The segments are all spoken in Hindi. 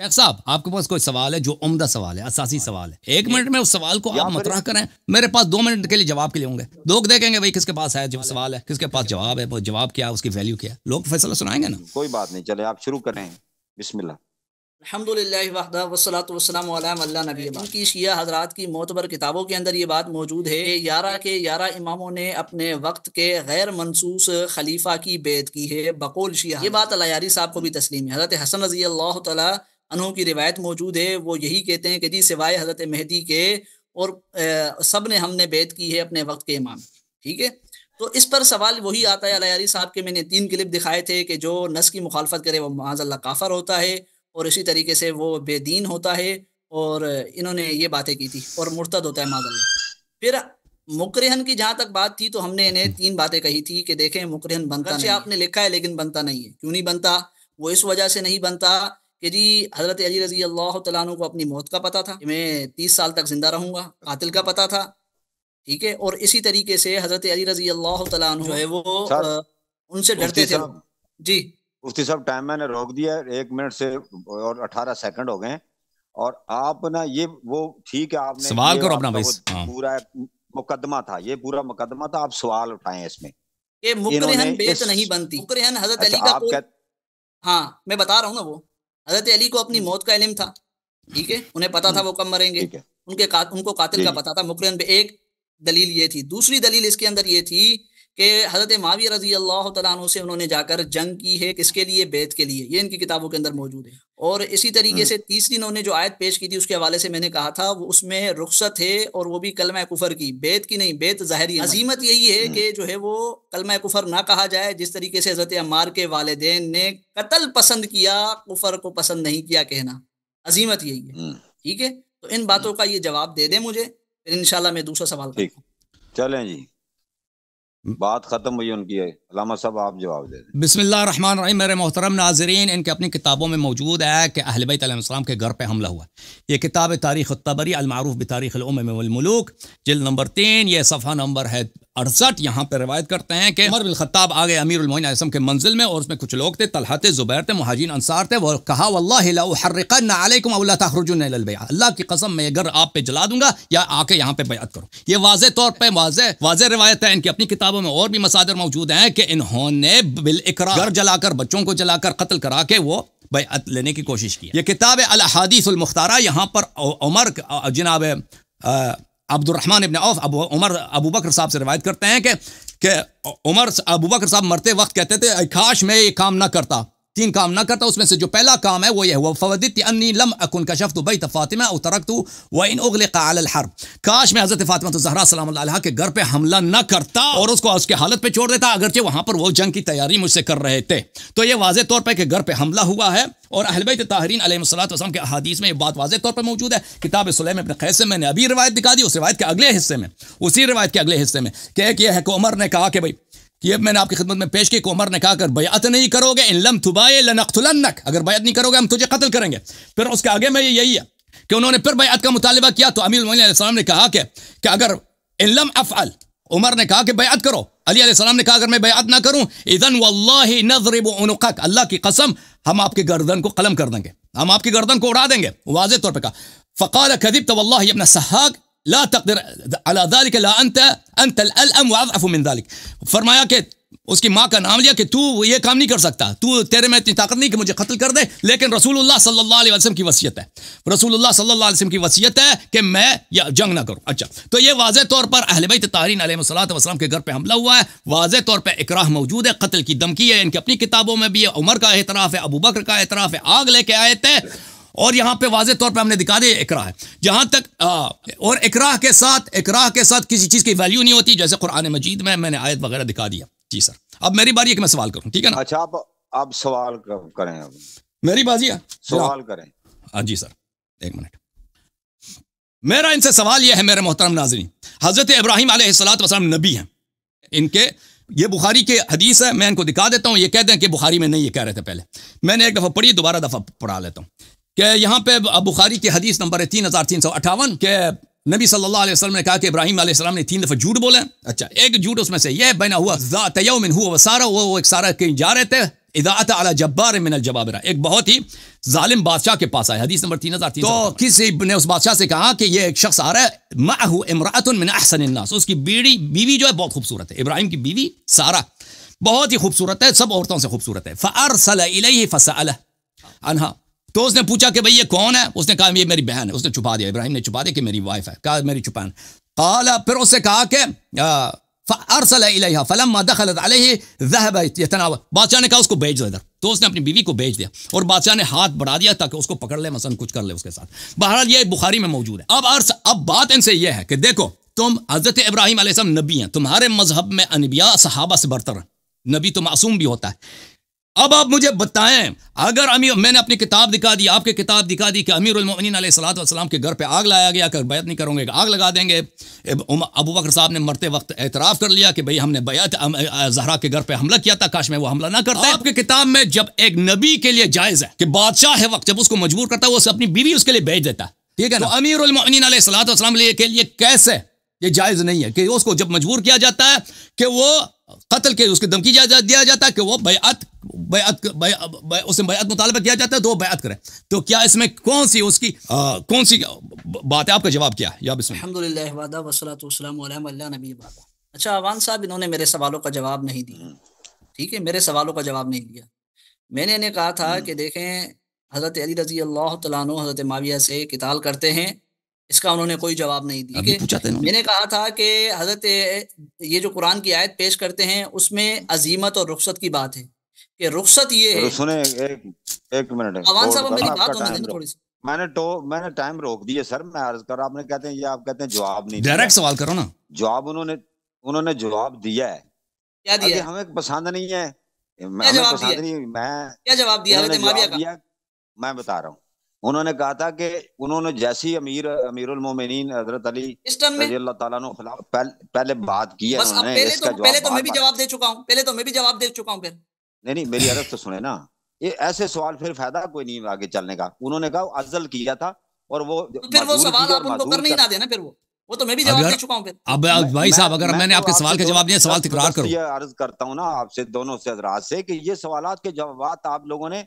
कैफ साहब आपके पास कोई सवाल है जो उम्दा सवाल है असासी हाँ। सवाल है एक मिनट में उस सवाल को आप मतरा करें मेरे पास दो मिनट के लिए जवाब के लिए होंगे लोग देखेंगे भाई किसके पास है जो सवाल है किसके पास जवाब है जवाब क्या है उसकी वैल्यू क्या है लोग फैसला सुनाएंगे ना कोई बात नहीं चले आप शुरू करें बिस्मिल्लाह अलहमदिल्ला की मोतबर किताबों के अंदर ये बात मौजूद है यारा के यारा इमामों ने अपने वक्त के गैर मनसूस खलीफा की बेद की है बकोल शिया ये बात यारी साहब को भी तस्लीम है हज़रत हसन रजी अल्लाह अनु की रिवायत मौजूद है वो यही कहते हैं कि जी सिवाय हज़रत मेहदी के और सब ने हमने बैत की है अपने वक्त के इमाम ठीक है तो इस पर सवाल वही आता है अलायारी साहब के मैंने तीन क्लिप दिखाए थे कि जो नस की मुखालफत करे वो माजल्ला काफर होता है और इसी तरीके से वो बेदीन होता है और इन्होंने ये बातें की थी और मुर्तद होता है माजल्ला फिर मुकरहन की जहाँ तक बात थी तो हमने इन्हें तीन बातें कही थी कि देखें मुकरहन बनता नहीं आपने लिखा है लेकिन बनता नहीं है क्यों नहीं बनता वो इस वजह से नहीं बनता कि जी हजरत अली रजी अल्लाह तु को अपनी मौत का पता था कि मैं तीस साल तक जिंदा रहूँगा कातिल का पता था ठीक है और इसी तरीके से हजरत अली रजी अल्लाह तु है वो उनसे डरते थे जी उसकी सब टाइम मैंने रोक दिया एक मिनट से और अठारह सेकंड हो गए और आप ना ये वो ठीक है आपने सवाल करो अपना तो भाई हाँ। पूरा मुकदमा था ये पूरा मुकदमा था आप सवाल उठाएं इसमें ये मुकरहन बेस नहीं बनती मुकरहन हजरत अच्छा, अली का हाँ मैं बता रहा हूँ ना वो हजरत अली को अपनी मौत का इलम था ठीक है उन्हें पता था हम्म। वो कब मरेंगे उनके का, उनको कातिल का पता था मुकरन पे एक दलील ये थी दूसरी दलील इसके अंदर ये थी कि हज़रत मावी रजी अल्लाह तु से उन्होंने जाकर जंग की है किसके लिए बैत के लिए ये इनकी किताबों के अंदर मौजूद है और इसी तरीके हम्म। से तीसरी इन्होंने जो आयत पेश की थी उसके हवाले से मैंने कहा था वो उसमें रुख्सत है और वो भी कलमा कुफर की बैत की नहीं बैत ज़ाहरी अजीमत यही है हम्म। कि जो है वो कलमा कुफर ना कहा जाए जिस तरीके से हज़रत अमार के वालदेन ने कत्ल पसंद किया कुफर को पसंद नहीं किया कहना अजीमत यही है हम्म। ठीक है तो इन बातों का ये जवाब दे दें मुझे फिर इनशाला मैं दूसरा सवाल चलें जी बात खत्म हुई उनकी है अलामा साहब आप जवाब दे दें रहमान रहीम मेरे मोहतरम नाजरीन इनके अपनी किताबों में मौजूद है कि अहलबैतम के घर पे हमला हुआ ये किताब तारीख तबरी अलमारूफ बि तारीख उमलमलूक जिल नंबर तीन ये सफ़ा नंबर है अड़सठ यहाँ पर रिवायत करते हैं कि उमर बिल खत्ताब आ गए अमीर अमीरमिन आसम के मंजिल में और उसमें कुछ लोग थे तलहा थे जुबैर थे महाजिन अंसार थे वो कहा वल्लाकुम अल्लाह तखरुजन अल्लाह की कसम मैं अगर आप पे जला दूंगा या आके यहाँ पे बयात करूँ ये वाज तौर पर वाज वाज रिवायत है इनकी अपनी किताब किताबों में और भी मसादर मौजूद हैं कि इन्होंने बिल इकरा घर जलाकर बच्चों को जलाकर कत्ल करा के वो बैत लेने की कोशिश की यह किताब अलहदीसमख्तारा यहाँ पर उमर जनाब अब्दुलरहमान इबन औफ अब उमर अबू बकर साहब से रिवायत करते हैं कि उमर अबू बकर साहब मरते वक्त कहते थे काश मैं ये काम ना करता तीन काम ना करता उसमें से जो पहला काम है वो यह हुआ फवदित अन्नी लम अकुन कशफ दुबई फातिमा उतरक तरक व इन काल हर काश में हजरत फातिमा तो जहरा सलाम के घर पर हमला ना करता और उसको उसके हालत पर छोड़ देता अगरचे वहां पर वो जंग की तैयारी मुझसे कर रहे थे तो ये वाजे तौर पर घर पर हमला हुआ है और अहलबैत ताहरीन अलैहिस्सलाम के अहादीस में ये बात वाजे तौर पर मौजूद है किताब सुलेम अपने खैसे मैंने अभी रवायत दिखा दी उस रवायत के अगले हिस्से में उसी रवायत के अगले हिस्से में कह किया है कि उमर ने कहा कि भाई कि अब मैंने आपकी खिदमत में पेश की कोमर ने कहा अगर बयात नहीं करोगे इन थुबाए तुबाए अगर बयात नहीं करोगे हम तुझे कत्ल करेंगे फिर उसके आगे में यही है कि उन्होंने फिर बयात का मुतालबा किया तो अमीर सलाम ने कहा कि, कि अगर इन अफअल उमर ने कहा कि बयात करो अली सलाम ने कहा अगर मैं बयात ना करूं इदन वल्लाहि नजरिब उनुकक अल्लाह की कसम हम आपके गर्दन को कलम कर देंगे हम आपकी गर्दन को उड़ा देंगे वाज तौर पर कहा फ़काल खदीब तो वल्लाह अपना सहाग ला तकदर अला दालिक ला अंत अंत अलम वाजअफ मिन दालिक फरमाया कि उसकी माँ का नाम लिया कि तू ये काम नहीं कर सकता तू तेरे में इतनी ताकत नहीं कि मुझे कत्ल कर दे लेकिन रसूलुल्लाह सल्लल्लाहु अलैहि वसल्लम की वसीयत है रसूलुल्लाह सल्लल्लाहु अलैहि वसल्लम की वसीयत है कि मैं या जंग ना करूं अच्छा तो ये वाज तौर पर अहलबैत तारीन वसलाम के घर पर हमला हुआ है वाज तौर पर इकराह मौजूद है कत्ल की धमकी है इनकी अपनी किताबों में भी है उमर का एतराफ़ है अबू बकर का एतराफ़ है आग लेके आए थे और यहां पे वाजे तौर पे हमने दिखा दिया इकरा है जहां तक आ, और इकरा के साथ इकरा के साथ किसी चीज की वैल्यू नहीं होती जैसे कुरान मजीद में मैंने आयत वगैरह दिखा दिया जी सर अब मेरी बारी एक मैं सवाल करूं ठीक है ना अच्छा आप आप सवाल करें मेरी बाजी सवाल करें हाँ जी सर एक मिनट मेरा इनसे सवाल यह है मेरे मोहतरम नाजरी हजरत इब्राहिम आसलाम नबी हैं इनके ये बुखारी के हदीस है मैं इनको दिखा देता हूँ ये कह दें कि बुखारी में नहीं ये कह रहे थे पहले मैंने एक दफ़ा पढ़ी दोबारा दफ़ा पढ़ा लेता हूँ कि यहाँ पे बुखारी की हदीस नंबर है तीन हज़ार तीन सौ अट्ठावन के नबी सल्लल्लाहु अलैहि वसल्लम ने कहा कि इब्राहिम अलैहिस्सलाम ने तीन दफ़ा झूठ बोले अच्छा एक झूठ उसमें से यह बना हुआ तयमिन हुआ वसारा हुआ वो एक सारा कहीं जा रहे थे इदात अला जब्बार मिनल जबाबरा एक बहुत ही जालिम बादशाह के पास आया हदीस नंबर तीन हज़ार तीन तो किसी ने उस बादशाह से कहा कि यह एक शख्स आ रहा है माहू इमरातन अहसनन्नास उसकी बीड़ी बीवी जो है बहुत खूबसूरत है इब्राहिम की बीवी सारा बहुत ही खूबसूरत है सब औरतों से खूबसूरत है फ़ार सल फसा अनहा तो उसने पूछा कि भाई ये कौन है उसने कहा ये मेरी बहन है उसने छुपा दिया इब्राहिम ने छुपा दिया कि मेरी वाइफ है कहा मेरी छुपान काला फिर उससे कहा कि बादशाह ने कहा उसको भेज दो इधर तो उसने अपनी बीवी को भेज दिया और बादशाह ने हाथ बढ़ा दिया ताकि उसको पकड़ ले मसन कुछ कर ले उसके साथ बहरहाल ये बुखारी में मौजूद है अब अर्स अब बात इनसे यह है कि देखो तुम हजरत इब्राहिम नबी हैं तुम्हारे मजहब में अनबिया सहाबा से बरतर नबी तो मासूम भी होता है अब आप मुझे बताएं अगर अमीर मैंने अपनी किताब दिखा दी आपकी किताब दिखा दी कि अमीर उलमिन सलाम के घर पे आग लाया गया अगर बैत नहीं करोगे आग लगा देंगे अबू बकर साहब ने मरते वक्त एतराफ़ कर लिया कि भाई हमने बैत जहरा के घर पे हमला किया था काश में वो हमला ना करता आपकी किताब में जब एक नबी के लिए जायज़ है कि बादशाह है वक्त जब उसको मजबूर करता है वो अपनी बीवी उसके लिए भेज देता है ठीक है ना अमीर उलमिन सलाम के लिए कैसे ये जायज़ नहीं है कि उसको जब मजबूर किया जाता है कि वो कत्ल के उसकी धमकी दिया जाता है कि वो बैत बैत उससे बैत मुतालबा किया जाता है तो वो बैत करें तो क्या इसमें कौन सी उसकी आ, कौन सी बात है आपका जवाब क्या या अच्छा अवान साहब इन्होंने मेरे सवालों का जवाब नहीं दिया ठीक है मेरे सवालों का जवाब नहीं दिया मैंने इन्हें कहा था कि देखें हज़रत अली रजी अल्लाह तु हज़रत माविया से किताल करते हैं इसका उन्होंने कोई जवाब नहीं दिया मैंने कहा था कि हज़रत ये जो कुरान की आयत पेश करते हैं उसमें अजीमत और रुख्सत की बात है कि रुखसत ये है सुने एक एक मिनट तो अवान साहब मेरी बात होने दें थोड़ी सी मैंने तो मैंने टाइम रोक दिया सर मैं अर्ज कर आपने कहते हैं ये आप कहते हैं जवाब नहीं डायरेक्ट सवाल करो ना जवाब उन्होंने उन्होंने जवाब दिया है क्या दिया है? हमें पसंद नहीं है मैं जवाब दिया नहीं मैं क्या जवाब दिया दिया मैं बता रहा हूँ उन्होंने कहा था कि उन्होंने जैसी अमीर अमीरुल मोमिनीन हजरत अली रजी अल्लाह ताला ने खिलाफ पहले बात की है उन्होंने इसका तो, पहले तो मैं भी जवाब दे चुका हूं पहले तो मैं भी जवाब दे चुका हूं फिर नहीं नहीं मेरी अरज तो सुने ना ये ऐसे सवाल फिर फायदा कोई नहीं आगे चलने का उन्होंने कहा अजल किया था और वो तो फिर वो सवाल आप उनको करने ही ना देना फिर वो वो तो मैं भी जवाब दे चुका हूँ फिर अब भाई साहब अगर मैं, मैंने तो आपके सवाल के जवाब दिया सवाल तो तकरार करो ये अर्ज करता हूँ ना आपसे दोनों से हजरात से कि ये सवाल के जवाब आप लोगों ने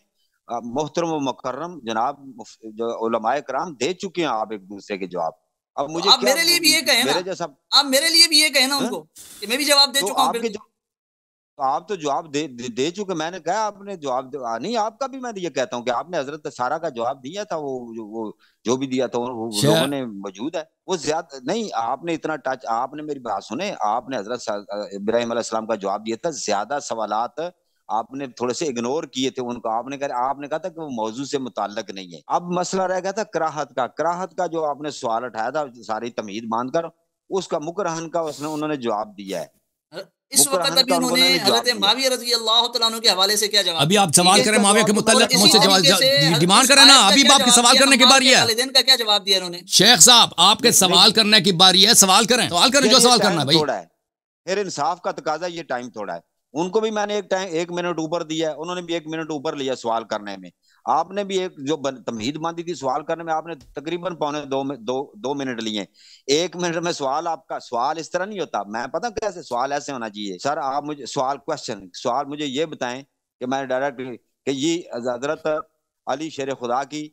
मोहतरम मुकर्रम जनाब जो उलमाए कराम दे चुके हैं आप एक दूसरे के जवाब अब तो मुझे आप मेरे लिए भी ये कहे ना आप मेरे लिए भी ये कहे ना उनको मैं भी जवाब दे चुका हूँ तो आप तो जवाब दे, दे दे चुके मैंने कहा आपने जवाब नहीं आपका भी मैं ये कहता हूँ कि आपने हजरत सारा का जवाब दिया था वो जो वो जो भी दिया था वो अच्छा। लोगों ने मौजूद है वो ज्यादा नहीं आपने इतना टच आपने मेरी बात सुने आपने हजरत इब्राहिम का जवाब दिया था ज्यादा सवालत आपने थोड़े से इग्नोर किए थे उनको आपने कहा आपने कहा था कि वो मौजू से मुतक नहीं है अब मसला रह गया था कराहत का कराहत का जो आपने सवाल उठाया था सारी तमीद बांध कर उसका मुकरहन का उसने उन्होंने जवाब दिया है इस वक्त अभी उन्होंने हजरत माविया रजी अल्लाह के हवाले से क्या जवाब अभी आप सवाल करें माविया के मुतलक मुझसे जवाब डिमांड करें ना अभी आपके सवाल करने की बारी है का क्या जवाब दिया शेख साहब आपके सवाल करने की बारी है सवाल करें सवाल करें जो सवाल करना है भाई फिर इंसाफ का तकाजा ये टाइम थोड़ा है उनको भी मैंने एक टाइम एक मिनट ऊपर दिया उन्होंने भी एक मिनट ऊपर लिया सवाल करने में आपने भी एक जो तमहीद बांधी थी सवाल करने में आपने तकरीबन पौने दो दो दो मिनट लिए एक मिनट में सवाल आपका सवाल इस तरह नहीं होता मैं पता कैसे सवाल ऐसे होना चाहिए सर आप मुझे सवाल क्वेश्चन सवाल मुझे ये बताएं कि मैंने डायरेक्ट कि ये हजरत अली शेर खुदा की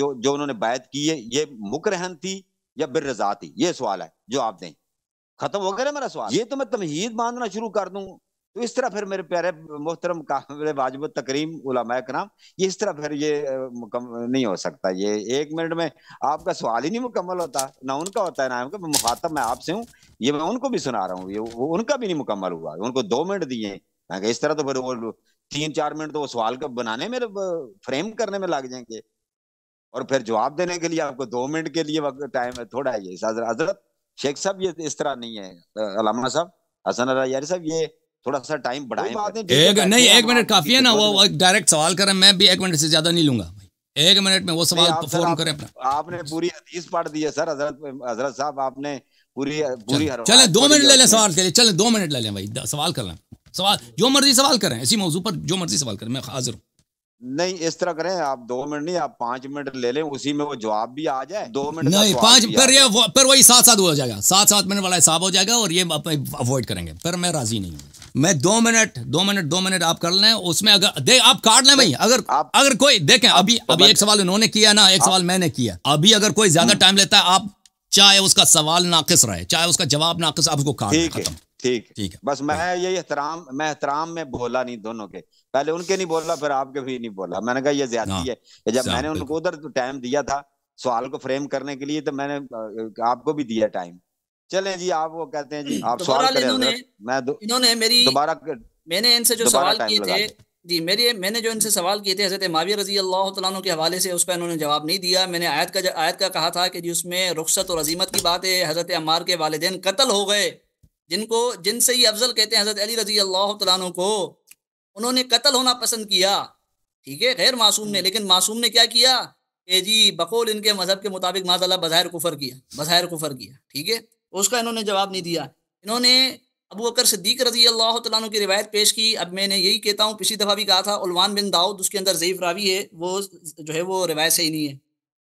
जो जो उन्होंने बायत की है ये मुकरहन थी या बिर रजा थी ये सवाल है जो आप दें खत्म हो गया मेरा सवाल ये तो मैं तमहीद बांधना शुरू कर दूंगा तो इस तरह फिर मेरे प्यारे मोहतरम काबिल वाजब तकरीम उलमा कराम ये इस तरह फिर ये नहीं हो सकता ये एक मिनट में आपका सवाल ही नहीं मुकम्मल होता ना उनका होता है ना उनका मुखातब मैं आपसे हूँ ये मैं उनको भी सुना रहा हूँ ये उनका भी नहीं मुकम्मल हुआ उनको दो मिनट दिए इस तरह तो फिर वो तीन चार मिनट तो वो सवाल का बनाने में तो, फ्रेम करने में लग जाएंगे और फिर जवाब देने के लिए आपको दो मिनट के लिए वक्त टाइम है थोड़ा है ये हजरत शेख साहब ये इस तरह नहीं है अलामा साहब हसन यार साहब ये थोड़ा सा टाइम बढ़ाए एक नहीं एक मिनट काफी है ना वो डायरेक्ट सवाल करें मैं भी एक मिनट से ज्यादा नहीं लूंगा एक मिनट में वो सवाल परफॉर्म करें अपना आपने पूरी हदीस पढ़ दी है सर हजरत हजरत साहब आपने पूरी पूरी चले दो मिनट ले लें सवाल के लिए चले दो मिनट ले लें भाई सवाल कर लें सवाल जो मर्जी सवाल करें इसी मौजू पर जो मर्जी सवाल करें मैं हाजिर हूँ नहीं इस तरह करें आप दो मिनट नहीं आप पांच मिनट ले लें उसी में वो जवाब भी आ जाए दो मिनट नहीं पांच फिर ये फिर वही सात सात हो जाएगा सात सात मिनट वाला हिसाब हो जाएगा और ये अवॉइड करेंगे फिर मैं राजी नहीं हूँ मैं दो मिनट दो मिनट दो मिनट आप कर लें उसमें अगर दे आप काट लें भाई अगर आप, अगर कोई देखें अभी तो अभी एक सवाल उन्होंने किया ना एक सवाल मैंने किया अभी अगर कोई ज्यादा टाइम हम्म। लेता है आप चाहे उसका सवाल नाकिस रहे चाहे उसका जवाब नाकिस आप उसको काट खत्म ठीक ठीक है बस मैं यही एहतराम मैं एहतराम में बोला नहीं दोनों के पहले उनके नहीं बोला फिर आपके भी नहीं बोला मैंने कहा ये ज्यादा हाँ। है जब मैंने उनको उधर टाइम तो दिया था सवाल को फ्रेम करने के लिए तो मैंने आपको भी दिया टाइम चले जी आप वो कहते हैं जी आप सवाल करें इन्होंने मैं इन्होंने मेरी दोबारा मैंने इनसे जो सवाल किए थे जी मेरे मैंने जो इनसे सवाल किए थे हजरत माविया रजी अल्लाह तु के हवाले से उसका इन्होंने जवाब नहीं दिया मैंने आयत का आयत का कहा था कि जी उसमें रुख्सत और अजीमत की बात है हज़रत अमार के वालदेन कत्ल हो गए जिनको जिनसे ये अफजल कहते हैं हज़रत अली रजी अल्लाह तु को उन्होंने कत्ल होना पसंद किया ठीक है गैर मासूम ने हम्म। लेकिन मासूम ने क्या किया कि जी बकौल इनके मज़हब के मुताबिक माजाला बज़ाहिर कुफर किया बज़ाहिर कुफर किया ठीक है उसका इन्होंने जवाब नहीं दिया इन्होंने अबू बकर सिद्दीक रजी अल्लाह तु की रिवायत पेश की अब मैंने यही कहता हूँ पिछली दफ़ा भी कहा था उलवान बिन दाऊद उसके अंदर ज़यीफ़ रावी है वो जो है वो रिवायत सही नहीं है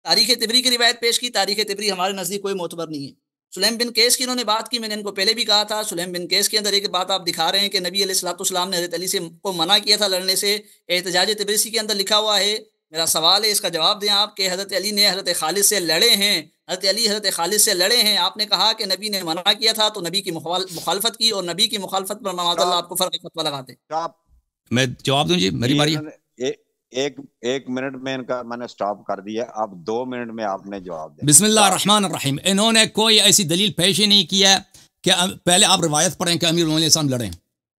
तारीख तिबरी की रिवायत पेश की तारीख तिबरी हमारे नज़दीक कोई मोतबर नहीं है सुलेम बिन केस की इन्होंने बात की मैंने इनको पहले भी कहा था सुलेम बिन केस के अंदर एक बात आप दिखा रहे हैं कि नबी सलाम ने हजरत अली से को मना किया था लड़ने से एहतजाज तबरीसी के अंदर लिखा हुआ है मेरा सवाल है इसका जवाब दें आप कि हज़रत अली ने हज़रत खालिद से लड़े हैं हजरत अली हजरत खालिद से लड़े हैं आपने कहा कि नबी ने मना किया था तो नबी की मुखालफत की और नबी की मुखालफत पर आपको फर्क फतवा लगाते मैं जवाब दूं जी मेरी बारी एक एक मिनट में इनका मैंने स्टॉप कर दिया अब दो मिनट में आपने जवाब दिया बिस्मिल्लाह रहमान रहीम इन्होंने कोई ऐसी दलील पेश ही नहीं किया कि पहले आप रिवायत पढ़ें कि अमीर लड़े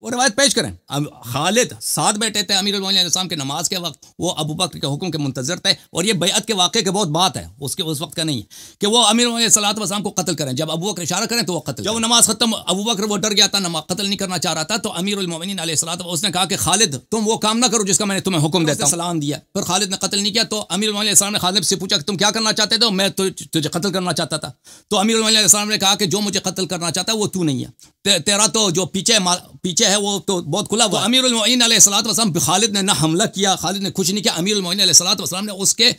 वो रवायत पेश करें अब खालिद साथ बैठे थे अमीर इस्लाम के नमाज के वक्त वो अबू बकर के हुक्म के मुंतजर थे और ये बैत के वाक़े के बहुत बात है उसके उस वक्त का नहीं है कि वो अमीर सलात को कत्ल करें जब अबू बकर इशारा करें तो वो कत्ल जब वो नमाज खत्म अबू बकर वो डर गया था नमाज कत्ल नहीं करना चाह रहा था तो अमीर उलमिन सलात उसने कहा कि खालिद तुम वो काम ना करो जिसका मैंने तुम्हें हुक्म तो देता सलाम दिया फिर खालिद ने कत्ल नहीं किया तो अमीर इस्लाम ने खालिद से पूछा कि तुम क्या करना चाहते थे मैं तुझे कत्ल करना चाहता था तो अमीर इस्लाम ने कहा कि जो मुझे कत्ल करना चाहता है वो तू नहीं है तेरा तो जो पीछे पीछे जो है वो तो बहुत खुला हुआ तो सलात वसलम खालिद ने ना हमला किया खालिद ने कुछ नहीं किया अमीर सलात वसलम ने उसके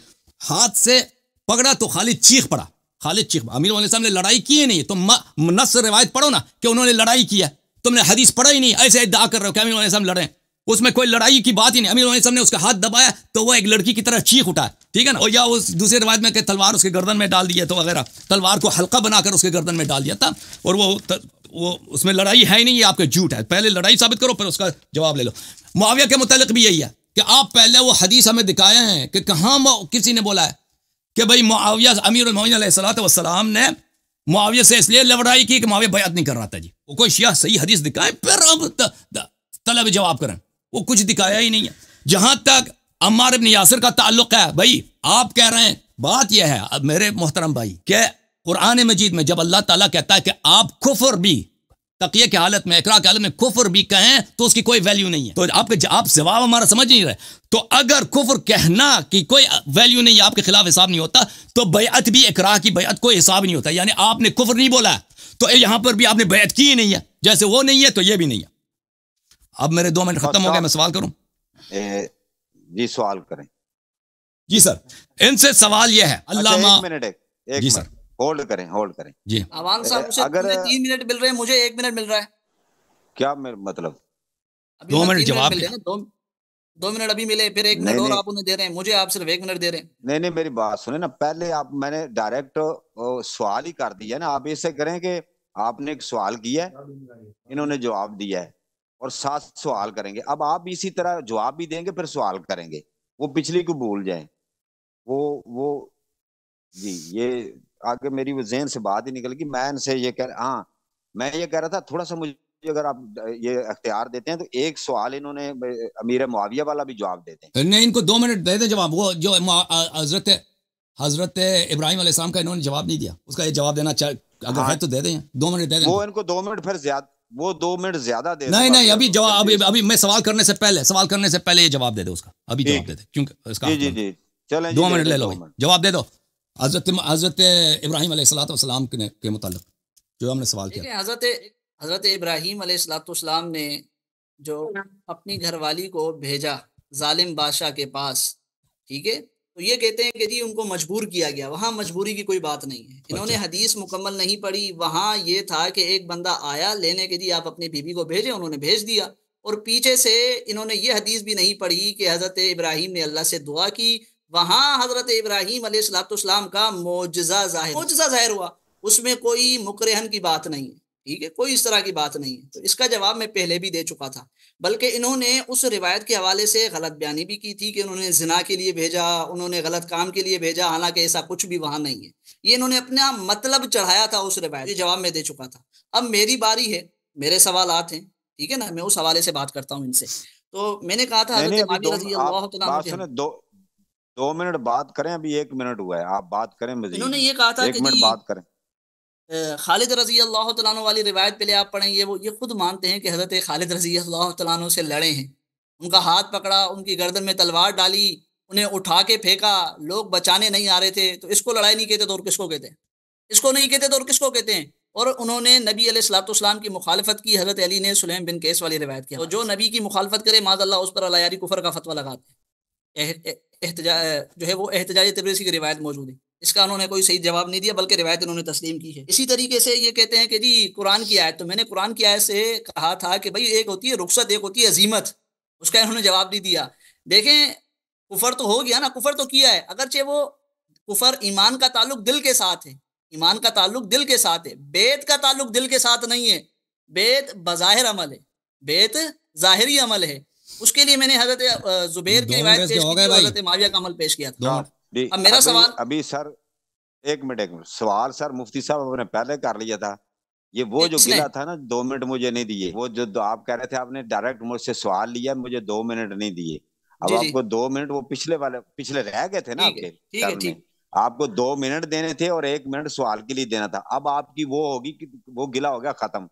हाथ से पकड़ा तो खालिद चीख पड़ा खालिद चीख अमीर ने लड़ाई की नहीं तो नस रिवायत पढ़ो ना कि उन्होंने लड़ाई किया तुमने हदीस पढ़ा ही नहीं ऐसे इद्दा कर रहे हो अमीर अमीर लड़े उसमें कोई लड़ाई की बात ही नहीं अमीर ने उसका हाथ दबाया तो वो एक लड़की की तरह चीख उठा ठीक है ना और या उस दूसरे रिवायत में तलवार उसके गर्दन में डाल दिया तो वगैरह तलवार को हल्का बनाकर उसके गर्दन में डाल दिया था और वो वो उसमें लड़ाई है ही नहीं ये आपका झूठ है पहले लड़ाई साबित करो फिर उसका जवाब ले लो मुआविया के मुतलक भी यही है कि आप पहले वो हदीस हमें दिखाए हैं कि कहाँ किसी ने बोला है कि भाई मुआविया अमीर वसलाम ने मुआविया से इसलिए लड़ाई की कि मुआविया बयात नहीं कर रहा था जी वो कोई शिया सही हदीस दिखाए फिर अब तलब जवाब करें वो कुछ दिखाया ही नहीं है जहाँ तक अम्मार इबन यासर का ताल्लुक है भाई आप कह रहे हैं बात यह है मेरे मोहतरम भाई क्या कुरान मजीद में जब अल्लाह ताला कहता है कि आप खुफर भी तकिए की हालत में इकरा की हालत में कुफर भी कहें तो उसकी कोई वैल्यू नहीं है तो आपके आप जवाब हमारा समझ नहीं रहे तो अगर कुफर कहना की कोई वैल्यू नहीं है आपके खिलाफ हिसाब नहीं होता तो बेअत भी इकरा की बेअत कोई हिसाब नहीं होता यानी आपने कुफर नहीं बोला तो यहां पर भी आपने बेअत की ही नहीं है जैसे वो नहीं है तो ये भी नहीं है अब मेरे दो मिनट खत्म हो गए अच्छा। मैं सवाल करूं जी सवाल करें जी सर इनसे सवाल यह है अच्छा, अल्लाह मिनट एक जी सर होल्ड करें होल्ड करें जी अवान साहब मुझे अगर तीन मिनट मिल रहे हैं मुझे एक मिनट मिल रहा है क्या मतलब दो मिनट जवाब दो दो मिनट अभी मिले फिर एक मिनट और आप उन्हें दे रहे हैं मुझे आप सिर्फ एक मिनट दे रहे हैं नहीं नहीं मेरी बात सुने ना पहले आप मैंने डायरेक्ट सवाल ही कर दिया ना आप ऐसे करें कि आपने एक सवाल किया है इन्होंने जवाब दिया है और साथ सवाल करेंगे अब आप इसी तरह जवाब भी देंगे फिर सवाल करेंगे वो पिछली को भूल जाए वो वो जी ये आगे मेरी वो जेन से बात ही निकल गई मैं इनसे ये कह हाँ मैं ये कह रहा था थोड़ा सा मुझे अगर आप ये अख्तियार देते हैं तो एक सवाल इन्होंने अमीर मुआविया वाला भी जवाब देते हैं नहीं इनको दो मिनट दे दें जवाब वो जो हजरत हजरत इब्राहिम अलैहिस्सलाम का इन्होंने जवाब नहीं दिया उसका ये जवाब देना अगर हाँ, है तो दे दें दो मिनट दे दें वो इनको दो मिनट फिर ज्यादा वो दो मिनट ज्यादा दे नहीं नहीं अभी जवाब अभी अभी मैं सवाल करने से पहले सवाल करने से पहले ये जवाब दे दो उसका अभी जवाब दे दे क्योंकि दो मिनट ले लो जवाब दे दो हज़रत हज़रत इब्राहिम सलाम के, के मतलब जो हमने सवाल किया हज़रत हज़रत इब्राहिम सलाम ने जो अपनी घरवाली को भेजा जालिम बादशाह के पास ठीक है तो ये कहते हैं कि जी उनको मजबूर किया गया वहाँ मजबूरी की कोई बात नहीं है इन्होंने अच्छा। हदीस मुकम्मल नहीं पढ़ी वहाँ ये था कि एक बंदा आया लेने के जी आप अपनी बीबी को भेजें उन्होंने भेज दिया और पीछे से इन्होंने ये हदीस भी नहीं पढ़ी कि हज़रत इब्राहिम ने अल्लाह से दुआ की वहां हजरत इब्राहिम सलाम का मोजा जाहिर मोजा जाहिर हुआ उसमें कोई मुकरहन की बात नहीं है ठीक है कोई इस तरह की बात नहीं है तो इसका जवाब मैं पहले भी दे चुका था बल्कि इन्होंने उस रिवायत के हवाले से गलत बयानी भी की थी कि उन्होंने जिना के लिए भेजा उन्होंने गलत काम के लिए भेजा हालांकि ऐसा कुछ भी वहां नहीं है ये इन्होंने अपना मतलब चढ़ाया था उस रिवायत जवाब मैं दे चुका था अब मेरी बारी है मेरे सवाल हैं ठीक है ना मैं उस हवाले से बात करता हूँ इनसे तो मैंने कहा था दो मिनट बात करें अभी एक मिनट हुआ है आप बात करें इन्होंने ये कहा था एक मिनट बात करें खालिद रजी अल्लाह तु वाली रिवायत पहले आप पढ़ें ये वो ये खुद मानते हैं कि हज़रत खालिद रजी अल्लाह से लड़े हैं उनका हाथ पकड़ा उनकी गर्दन में तलवार डाली उन्हें उठा के फेंका लोग बचाने नहीं आ रहे थे तो इसको लड़ाई नहीं कहते तो और किसको कहते हैं इसको नहीं कहते तो और किसको कहते हैं और उन्होंने नबी सलाम की मुखालफत की हज़रत अली ने सुलेम बिन केस वाली रिवायत की तो जो नबी की मुखालफत करे अल्लाह उस पर अलायारी कुफर का फतवा लगाते हैं जो है वो एहतजाज तबरेज़ी की रिवायत मौजूद है इसका उन्होंने कोई सही जवाब नहीं दिया बल्कि रिवायत उन्होंने तस्लीम की है इसी तरीके से ये कहते हैं कि जी कुरान की आयत तो मैंने कुरान की आयत से कहा था कि भाई एक होती है रुख्सत एक होती है अजीमत उसका इन्होंने जवाब नहीं दिया देखें कुफर तो हो गया ना कुफर तो किया है अगरचे वो कुफर ईमान का ताल्लुक दिल के साथ है ईमान का ताल्लुक दिल के साथ है बेत का ताल्लुक दिल के साथ नहीं है बेत बज़ाहिर अमल है बेत ज़ाहरी अमल है उसके लिए मैंने हजरत जुबेर की रिवायत पेश की हजरत माविया का अमल पेश किया था अब मेरा सवाल अभी सर एक मिनट एक मिनट सवाल सर मुफ्ती साहब आपने पहले कर लिया था ये वो जो गिला था ना दो मिनट मुझे नहीं दिए वो जो आप कह रहे थे आपने डायरेक्ट मुझसे सवाल लिया मुझे दो मिनट नहीं दिए अब आपको दो मिनट वो पिछले वाले पिछले रह गए थे ना आपके आपको दो मिनट देने थे और एक मिनट सवाल के लिए देना था अब आपकी वो होगी वो गिला हो गया खत्म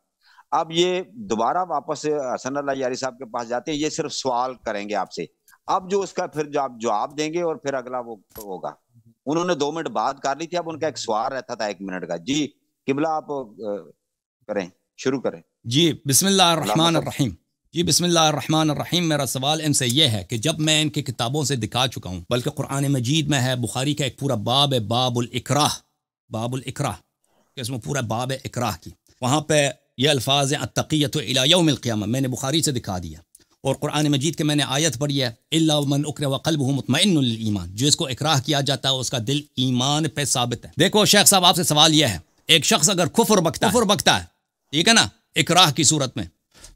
अब ये दोबारा वापस हसन अल्लाह यारी साहब के पास जाते हैं ये सिर्फ सवाल करेंगे आपसे अब जो उसका फिर जो आप जवाब देंगे और फिर अगला वो होगा उन्होंने दो मिनट बात कर ली थी अब उनका एक सवाल रहता था एक मिनट का जी किबला आप करें शुरू करें जी बिस्मिल्लाम जी बिस्मिल्लाम मेरा सवाल इनसे यह है कि जब मैं इनकी किताबों से दिखा चुका हूँ बल्कि कुरान मजीद में है बुखारी का एक पूरा बाब है बाबुल इकराह बाबुल इकराह इसमें पूरा बाब है इकराह की वहाँ पे ये अल्फाज हैं अतकीत इलायम क़्याम मैंने बुखारी से दिखा दिया और कुरान मजीद के मैंने आयत पढ़ी है इलामन उकर वकल्ब मतमिनमान जो इसको इकराह किया जाता है उसका दिल ईमान पर साबित है देखो शेख साहब आपसे सवाल यह है एक शख्स अगर कुफर बकता कुफर बखता है ठीक है ना इकराह की सूरत में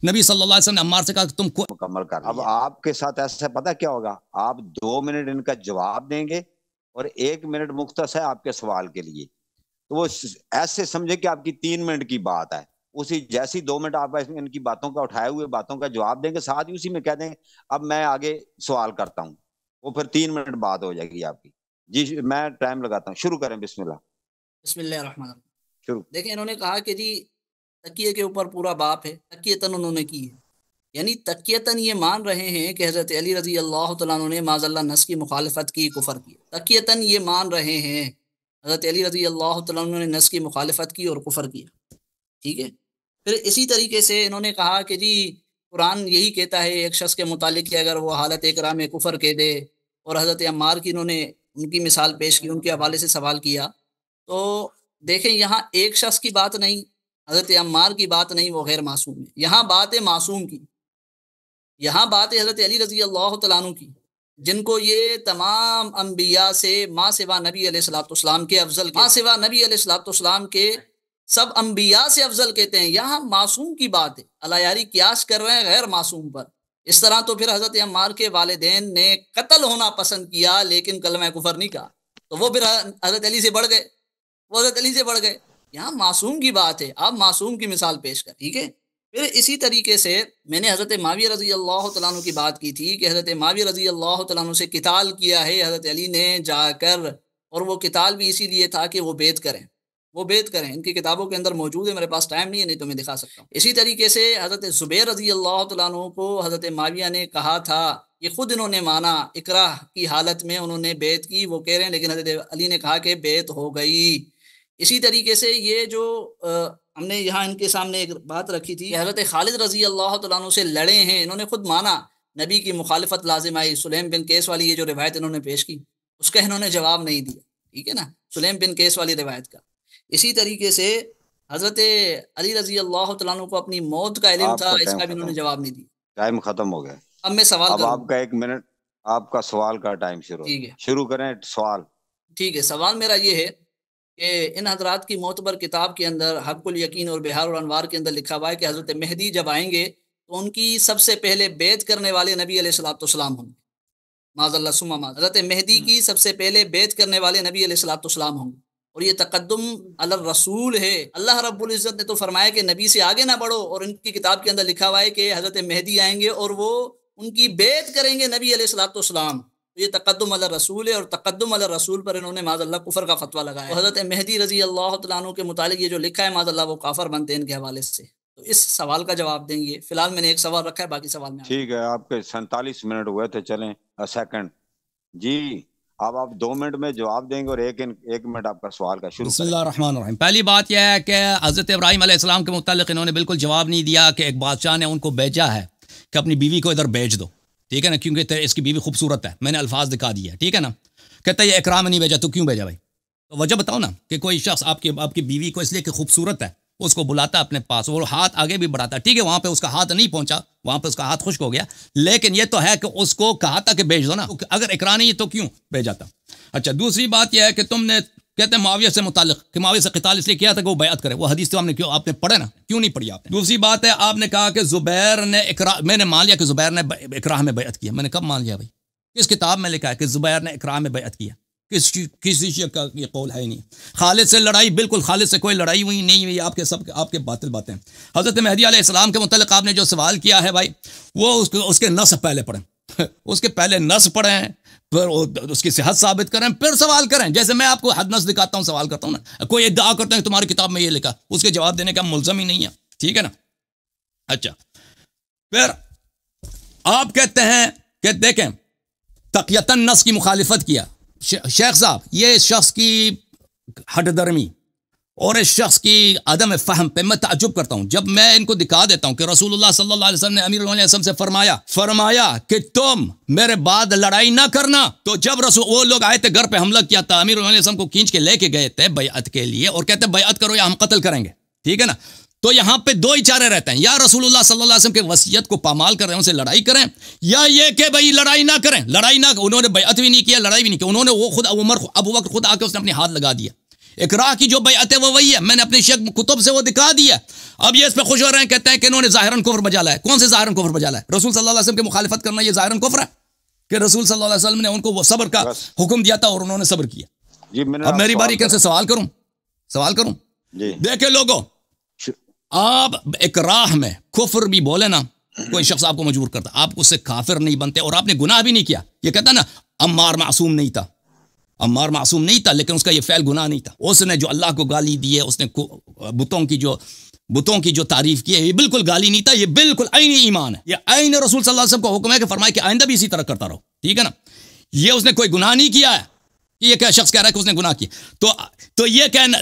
नबी सल्लल्लाहु अलैहि वसल्लम से कहा कि तुम मुकम्मल कर अब आपके साथ ऐसा पता क्या होगा आप दो मिनट इनका जवाब देंगे और एक मिनट मुख्तस है आपके सवाल के लिए तो वो ऐसे समझे कि आपकी तीन मिनट की बात है उसी जैसी दो मिनट आप इनकी बातों का उठाए हुए बातों का जवाब देंगे साथ ही उसी में कह देंगे अब मैं आगे सवाल करता हूँ वो फिर तीन मिनट बाद हो जाएगी आपकी जी मैं टाइम लगाता हूँ शुरू करें बिस्मिल्लाह बिस्मिल्लाह शुरू देखिए इन्होंने कहा कि जी तकिए के ऊपर पूरा बाप है तकियतन उन्होंने की है यानी तकियतन ये मान रहे हैं कि हज़रत अली रजी अल्लाह तु ने माजल्ला नस की मुखालफत की कुफर की तकियतन ये मान रहे हैं हज़रत अली रजी अल्लाह तु ने नस की मुखालफत की और कुफर किया ठीक है फिर इसी तरीके से इन्होंने कहा कि जी कुरान यही कहता है एक शख्स के मुतालिक कि अगर वो हालत एकरा में कुफर कह दे और हज़रत अम्मार की इन्होंने उनकी मिसाल पेश की उनके हवाले से सवाल किया तो देखें यहाँ एक शख्स की बात नहीं हज़रत अम्मार की बात नहीं वो गैर मासूम है यहाँ बात है मासूम की यहाँ बात है हज़रत अली रजी अल्लाह तु की जिनको ये तमाम अम्बिया से माँ सिवा नबी सलाम के अफजल माँ सिवा नबी सलाम के सब अंबिया से अफजल कहते हैं यहाँ मासूम की बात है अलायारी क्यास कर रहे हैं गैर मासूम पर इस तरह तो फिर हजरत अम्मार के वालदेन ने कत्ल होना पसंद किया लेकिन कलम कुफर नहीं कहा तो वो फिर हजरत अली से बढ़ गए वो हजरत अली से बढ़ गए यहाँ मासूम की बात है आप मासूम की मिसाल पेश कर ठीक है फिर इसी तरीके से मैंने हज़रत मावी रजी अल्लाह तु की बात की थी कि हज़रत मावी रजी अल्लाह तु से किताल किया है हज़रत अली ने जाकर और वो किताल भी इसीलिए था कि वो बेत करें वो बेद करें इनकी किताबों के अंदर मौजूद है मेरे पास टाइम नहीं है नहीं तो मैं दिखा सकता हूँ इसी तरीके से हज़रत ज़ुबैर रजी अल्लाह तु को हज़रत माविया ने कहा था ये खुद इन्होंने माना इकराह की हालत में उन्होंने बेत की वो कह रहे हैं लेकिन हज़रत अली ने कहा कि बेत हो गई इसी तरीके से ये जो आ, हमने यहाँ इनके सामने एक बात रखी थी हज़रत खालिद रजी अल्लाह तु से लड़े हैं इन्होंने खुद माना नबी की मुखालफत लाजिम आई सुलेम बिन केस वाली ये जो रिवायत इन्होंने पेश की उसका इन्होंने जवाब नहीं दिया ठीक है ना सुलेम बिन केस वाली रिवायत का इसी तरीके से हजरत अली रजी अल्लाह को अपनी मौत का इलम था इसका भी उन्होंने जवाब नहीं दिया टाइम खत्म हो गया अब मैं सवाल अब आपका एक मिनट आपका सवाल का टाइम शुरू ठीक है शुरू करें सवाल ठीक है सवाल मेरा ये है कि इन हजरात की मौत पर किताब के अंदर हकुल यकीन और बिहार और अनवार के अंदर लिखा हुआ है कि हजरत मेहदी जब आएंगे तो उनकी सबसे पहले बैत करने वाले नबी सलाम होंगे माजल्ला सुमा हजरत मेहदी हम्म। की सबसे पहले बैत करने वाले नबी सलाम होंगे और ये तकदम अलर रसूल है अल्लाह रब्ज़त ने तो फरमाया कि नबी से आगे ना बढ़ो और इनकी किताब के अंदर लिखा हुआ है कि हज़रत मेहदी आएंगे और वो उनकी बेत करेंगे नबी अलैहिस्सलाम तो ये तकदम अलर रसूल है और तकदम अलर रसूल पर इन्होंने माजल्ला कुफर का फतवा लगाया हज़रत मेहदी रजी अल्लाह तु के मुतालिक ये जो लिखा है माजल्ला वो काफर बनते हैं इनके हवाले से तो इस सवाल का जवाब देंगे फिलहाल मैंने एक सवाल रखा है बाकी सवाल में ठीक है आपके सैतालीस मिनट हुए थे चलें सेकंड जी अब आप दो मिनट में जवाब देंगे और एक एक मिनट आपका सवाल का शुरू पहली बात यह है कि हज़रत इब्राहिम आसमाम के मुतल इन्होंने बिल्कुल जवाब नहीं दिया कि एक बादशाह ने उनको भेजा है कि अपनी बीवी को इधर भेज दो ठीक है ना क्योंकि इसकी बीवी खूबसूरत है मैंने अल्फाज दिखा दिया ठीक है ना कहता है ये इकराम नहीं भेजा तो क्यों भेजा भाई तो वजह बताओ ना कि कोई शख्स आपके आपकी बीवी को इसलिए कि खूबसूरत है उसको बुलाता अपने पास वो हाथ आगे भी बढ़ाता ठीक है वहां पे उसका हाथ नहीं पहुंचा वहां पे उसका हाथ खुश्क हो गया लेकिन ये तो है कि उसको कहा था कि भेज दो ना तो अगर इकरा नहीं तो क्यों भेजा था अच्छा दूसरी बात यह है कि तुमने कहते हैं माविया से मुतल कि माविया से कताल इसलिए किया था कि वो बयात करे वो हदीस तो हमने क्यों आपने पढ़े ना क्यों नहीं पढ़ी आपने दूसरी बात है आपने कहा कि जुबैर ने इकरा मैंने मान लिया कि जुबैर ने इकराह में बैत किया मैंने कब मान लिया भाई किस किताब में लिखा है कि जुबैर ने इकराह में बैत किया किस किसी चीज़ का ये कौल है ही नहीं खालिद से लड़ाई बिल्कुल खालिद से कोई लड़ाई हुई नहीं हुई आपके सब आपके बातिल बातें हज़रत महदी आलाम के मतलब आपने जो सवाल किया है भाई वो उसके उसके नस पहले पढ़ें उसके पहले नस पढ़ें फिर उसकी सेहत साबित करें फिर सवाल करें जैसे मैं आपको हद नस दिखाता हूँ सवाल करता हूँ ना कोई इद्दा करते हैं तुम्हारी किताब में ये लिखा उसके जवाब देने का मुलजम ही नहीं है ठीक है ना अच्छा फिर आप कहते हैं कि देखें तकियतन नस की मुखालफत किया शेख साहब ये शख्स की हटदर्मी और इस शख्स की अदम फहम पे मैं ताजुब करता हूँ जब मैं इनको दिखा देता हूँ कि रसूलुल्लाह सल्लल्लाहु अलैहि वसल्लम ने अमीर वसल्लम से फरमाया फरमाया कि तुम मेरे बाद लड़ाई ना करना तो जब रसूल वो लोग आए थे घर पे हमला किया था अमीर वसल्लम को खींच के लेके गए थे बैत के लिए और कहते बैत करो या हम कत्ल करेंगे ठीक है ना तो यहां पे दो ही चारे रहते हैं या रसूलुल्लाह सल्लल्लाहु अलैहि वसल्लम के वसीयत को पामाल कर रहे हैं उनसे लड़ाई करें या ये कि भाई लड़ाई ना करें लड़ाई ना उन्होंने बैत भी नहीं किया लड़ाई भी नहीं की उन्होंने वो खुद उमर अबू बकर खुद आके उसने अपने हाथ लगा दिया एक राह की जो बैत है वो वही है मैंने अपने शेख कुतुब से वो दिखा दिया अब ये इस पर खुश हो रहे हैं कहते हैं कि उन्होंने ज़ाहरन कुफर बजा लाया कौन से ज़ाहरन कुफर बजाला है रसूल सल्लल्लाहु अलैहि वसल्लम की मुखालफत करना यह ज़ाहरन कुफर है कि रसूल सल्लल्लाहु अलैहि वसल्लम ने उनको वो सब्र का हुक्म दिया था और उन्होंने सब्र किया अब मेरी बारी कैसे सवाल करूं सवाल करूं देखे लोगों आप एक राह में खुफर भी बोले ना कोई शख्स आपको मजबूर करता आप उससे काफिर नहीं बनते और आपने गुनाह भी नहीं किया ये कहता ना अम्मार मासूम नहीं था अम्मार मासूम नहीं था लेकिन उसका ये फैल गुनाह नहीं था उसने जो अल्लाह को गाली दी है उसने बुतों की जो बुतों की जो तारीफ की है ये बिल्कुल गाली नहीं था ये बिल्कुल आईन ईमान है ये आईन रसूल सल्लल्लाहु अलैहि वसल्लम का हुक्म है कि फरमाए कि आइंदा भी इसी तरह करता रहो ठीक है ना ये उसने कोई गुनाह नहीं किया है ये क्या शख्स कह रहा है कि उसने गुनाह किया तो तो ये कहना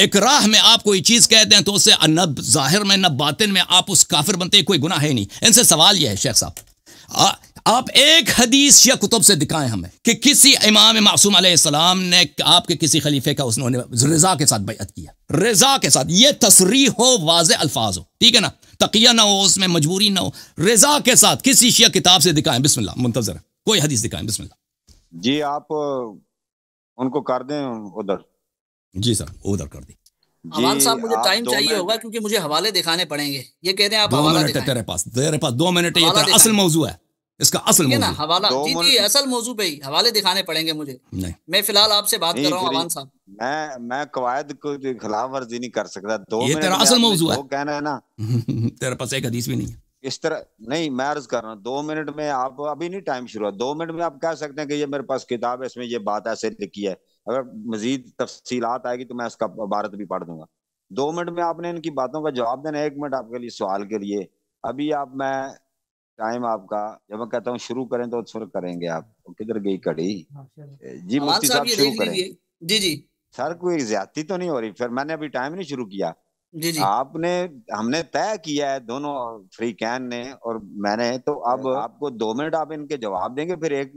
एक राह में आप कोई चीज कहते हैं तो उससे न जाहिर में न बातिन में आप उस काफिर बनते कोई गुना है नहीं इनसे सवाल यह है शेख साहब आप एक हदीस या कुतुब से दिखाएं हमें कि किसी इमाम मासूम सलाम ने आपके किसी खलीफे का उसने रजा के साथ बैत किया रजा के साथ ये तसरी हो वाज अल्फाज हो ठीक है ना तकिया ना हो उसमें मजबूरी ना हो रजा के साथ किसी शिया किताब से दिखाएं बिस्मिल्लाह मुंतजर कोई हदीस दिखाएं बिस्मिल्लाह जी आप उनको कर दें उधर जी सर उधर कर दी साहब मुझे टाइम चाहिए होगा क्योंकि मुझे हवाले दिखाने पड़ेंगे ये कह रहे हैं आप हवाला तेरे पास तेरे पास दो मिनट ये तेरा असल मौजू है इसका असल ना हवाला जी जी असल मौजू पे ही हवाले दिखाने पड़ेंगे मुझे मैं फिलहाल आपसे बात कर रहा हूँ हवान साहब मैं मैं कवायद को खिलाफ वर्जी नहीं कर सकता दो ये तेरा असल मौजू है कहना है ना तेरे पास एक हदीस भी नहीं है इस तरह नहीं मैं अर्ज कर रहा हूँ दो मिनट में आप अभी नहीं टाइम शुरू है दो मिनट में आप कह सकते हैं कि ये मेरे पास किताब है इसमें ये बात ऐसे लिखी है अगर मजीद तफसीलात आएगी तो मैं उसका भारत भी पढ़ दूंगा दो मिनट में आपने इनकी बातों का जवाब देना एक मिनट आपके लिए सवाल के लिए अभी आप मैं टाइम आपका जब मैं कहता हूँ शुरू करें तो शुरू करेंगे आप तो किधर गई कड़ी जी मुफ्ती साहब शुरू करें जी जी सर कोई ज्यादा तो नहीं हो रही फिर मैंने अभी टाइम नहीं शुरू किया जी जी आपने हमने तय किया है दोनों फ्री कैन ने और मैंने तो अब हाँ। आपको दो मिनट आप इनके जवाब देंगे फिर एक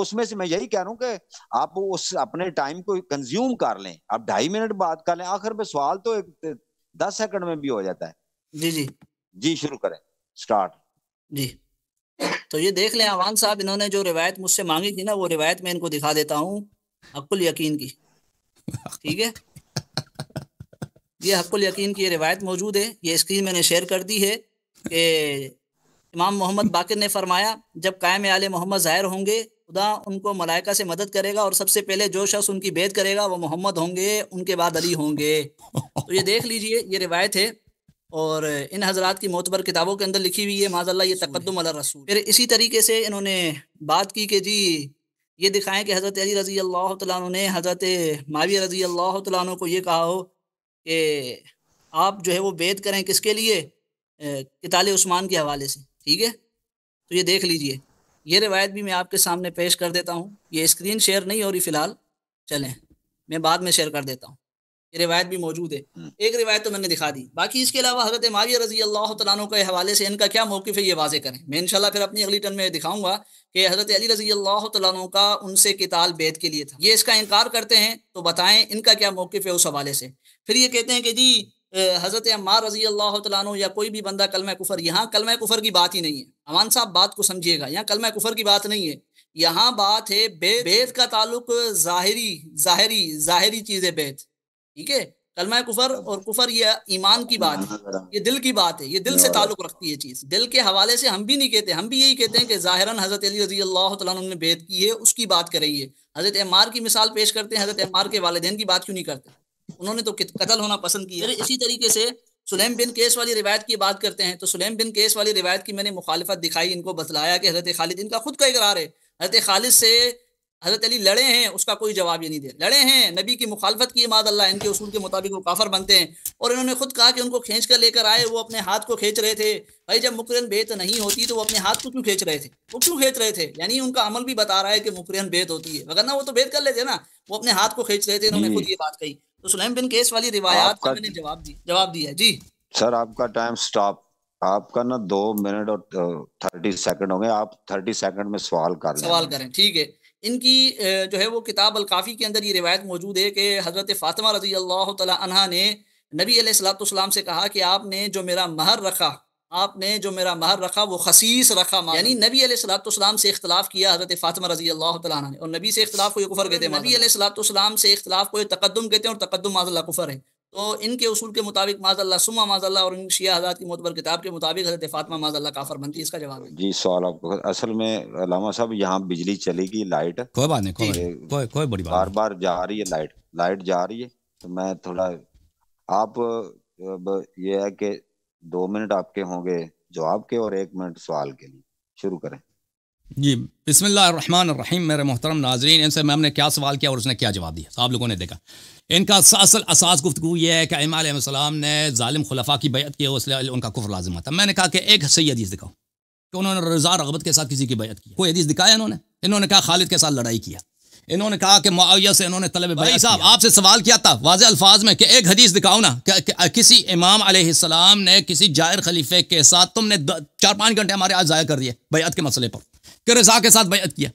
उसमें से मैं यही कह रहा हूँ कि आप उस अपने टाइम को कंज्यूम कर लें आप ढाई मिनट बात कर लें आखिर में सवाल तो एक दस सेकंड में भी हो जाता है जी जी जी शुरू करें स्टार्ट जी तो ये देख लें आवान साहब इन्होंने जो रिवायत मुझसे मांगी थी ना वो रिवायत मैं इनको दिखा देता हूँ हकुल यकीन की ठीक है ये हकुल यकीन की रिवायत मौजूद है ये स्क्रीन मैंने शेयर कर दी है कि इमाम मोहम्मद बाकिर ने फरमाया जब कायम आले मोहम्मद ज़ाहिर होंगे खुदा उनको मलाइका से मदद करेगा और सबसे पहले जो शख्स उनकी बेद करेगा वो मोहम्मद होंगे उनके बाद अली होंगे तो ये देख लीजिए ये रिवायत है और इन हजरात की मोतबर किताबों के अंदर लिखी हुई है माजल्ला ये तकदम अल रसूल फिर इसी तरीके से इन्होंने बात की कि जी ये दिखाएं कि हज़रत अली रज़ी अल्लाह तु ने हज़रत मावी रज़ी अल्लाह तु को ये कहा हो कि आप जो है वो बेद करें किसके लिए किताल उस्मान के हवाले से ठीक है तो ये देख लीजिए ये रिवायत भी मैं आपके सामने पेश कर देता हूँ ये स्क्रीन शेयर नहीं हो रही फ़िलहाल चलें मैं बाद में शेयर कर देता हूँ ये रिवायत भी मौजूद है हम्म। एक रिवायत तो मैंने दिखा दी बाकी इसके अलावा हजरत माविया रजी अल्लाह तु के हवाले से इनका क्या मौकफ है ये वाजे करें मैं इनशाला फिर अपनी अगली टन में दिखाऊंगा कि हजरत अली रजी अल्लाह तु का उनसे किताल बेद के लिए था ये इसका इनकार करते हैं तो बताएं इनका क्या मौकफ़ है उस हवाले से फिर ये कहते हैं कि जी हज़रत अम्मार रजी अल्लाह तु या कोई भी बंदा कलम कुफर यहाँ कलम कुफर की बात ही नहीं है अमान साहब बात को समझिएगा यहाँ कलम कुफर की बात नहीं है यहाँ बात है बे बेद का ताल्लुक ज़ाहरी ज़ाहरी ज़ाहरी चीज़ है बेद ठीक है कलमा कुफर और कुफर यह ईमान की बात है ये दिल की बात है ये दिल से ताल्लुक रखती है चीज़ दिल के हवाले से हम भी नहीं कहते हम भी यही कहते हैं कि ज़ाहिरन हज़रत अली रजी अल्लाह तु ने बेद की है उसकी बात करिए हज़रत अमार की मिसाल पेश करते हैं हज़रत अमार के वालदेन की बात क्यों नहीं करते उन्होंने तो कतल होना पसंद किया इसी तरीके से सुलेम बिन केस वाली रिवायत की बात करते हैं तो सुलेम बिन केस वाली रिवायत की मैंने मुखालफत दिखाई इनको बतलाया कि हज़रत खालिद इनका खुद का इकरार है हज़रत खालिद से हज़रत अली लड़े हैं उसका कोई जवाब ये नहीं दे लड़े हैं नबी की मुखालफत की माद अल्लाह इनके उसूल के मुताबिक वो काफर बनते हैं और इन्होंने खुद कहा कि उनको खींच कर लेकर आए वो अपने हाथ को खींच रहे थे भाई जब मुकरन बेत नहीं होती तो वो अपने हाथ को क्यों खींच रहे थे वो क्यों खींच रहे थे यानी उनका अमल भी बता रहा है कि मुकरन बेत होती है वगरना वो तो बेत कर लेते ना वो अपने हाथ को खींच रहे थे इन्होंने खुद ये बात कही तो सुलेम बिन केस वाली रिवायात का मैंने जवाब दी जवाब दिया है जी सर आपका टाइम स्टॉप आपका ना दो मिनट और थर्टी सेकंड होंगे आप थर्टी सेकंड में सवाल कर सवाल करें ठीक है इनकी जो है वो किताब अलकाफ़ी के अंदर ये रिवायत मौजूद है कि हज़रत फ़ातिमा रजी अल्लाह तला ने नबी सलाम से कहा कि आपने जो मेरा महर रखा आपने जो मेरा महर रखा वो खसीस रखा मार यानी नबी सलाम से इख्तलाफ किया हज़रत फातिमा रजी अल्लाह तन ने और नबी से इख्तलाफ को ये कुफर कहते हैं नबी सलाम से इख्तलाफ को ये तकदम कहते हैं और तकदम माजल्ला कुफर है तो इनके उसूल के मुताबिक माजल्ला सुमा माजल्ला और इन शिया हजरात की मोतबर किताब के मुताबिक हजरत फातिमा माजल्ला काफर बनती है इसका जवाब जी सवाल आपको असल में अलामा साहब यहाँ बिजली चलेगी लाइट कोई बात नहीं कोई कोई बड़ी बात बार बार जा रही है लाइट लाइट जा रही है तो मैं थोड़ा आप ये है कि दो मिनट आपके होंगे जवाब के और एक मिनट सवाल के लिए शुरू करें जी बिसमिल्ल रहीम मेरे मोहतरम नाजरीन इनसे मैम ने क्या सवाल किया और उसने क्या जवाब दिया आप लोगों ने देखा इनका असल असास गुफ्तु यह है कि इमाम ने ालिम खुलफा की बैत की उस उनका कुफर लाजिम आता मैंने कहा कि एक सही हदीस दिखाओ कि उन्होंने रजा रगबत के साथ किसी की बैत की कोई हदीस दिखाया इन्होंने इन्होंने कहा खालिद के साथ लड़ाई किया इन्होंने कहा कि मुआविया से इन्होंने तलब भाई अच्छा, साहब आपसे सवाल किया था वाज अल्फाज में कि एक हदीस दिखाओ ना कि, कि, किसी इमाम सलाम ने किसी जायर खलीफे के साथ तुमने चार पाँच घंटे हमारे आज ज़ाया कर दिए बैत के मसले पर कि रजा के साथ बैत किया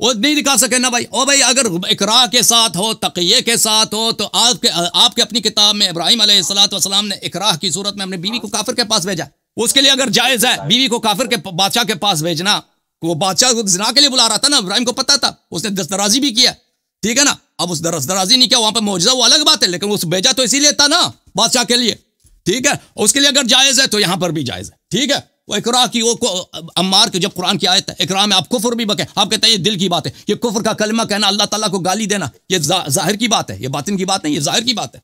वो नहीं दिखा सके ना भाई ओ भाई अगर इकरा के साथ हो तकिए के साथ हो तो आपके आपके अपनी किताब में इब्राहिम सलाम ने इकरा की सूरत में अपने बीवी को काफिर के पास भेजा उसके लिए अगर जायज़ है बीवी को काफिर के बादशाह के पास भेजना वो बादशाह को जना के लिए बुला रहा था ना इब्राहिम को पता था उसने दस्तराजी भी किया ठीक है ना अब उस दस्तराजी नहीं किया वहां पर मौजूदा वो अलग बात है लेकिन उस भेजा तो इसीलिए था ना बादशाह के लिए ठीक है उसके लिए अगर जायज़ है तो यहां पर भी जायज़ है ठीक है वो इकरा की वो अम्मार की जब कुरान की आयत है इकरा में आप कुफर भी बके आप कहते हैं ये दिल की बात है ये कुफर का कलमा कहना अल्लाह ताला को गाली देना ये जाहिर की बात है ये बातिन की बात नहीं ये जाहिर की बात है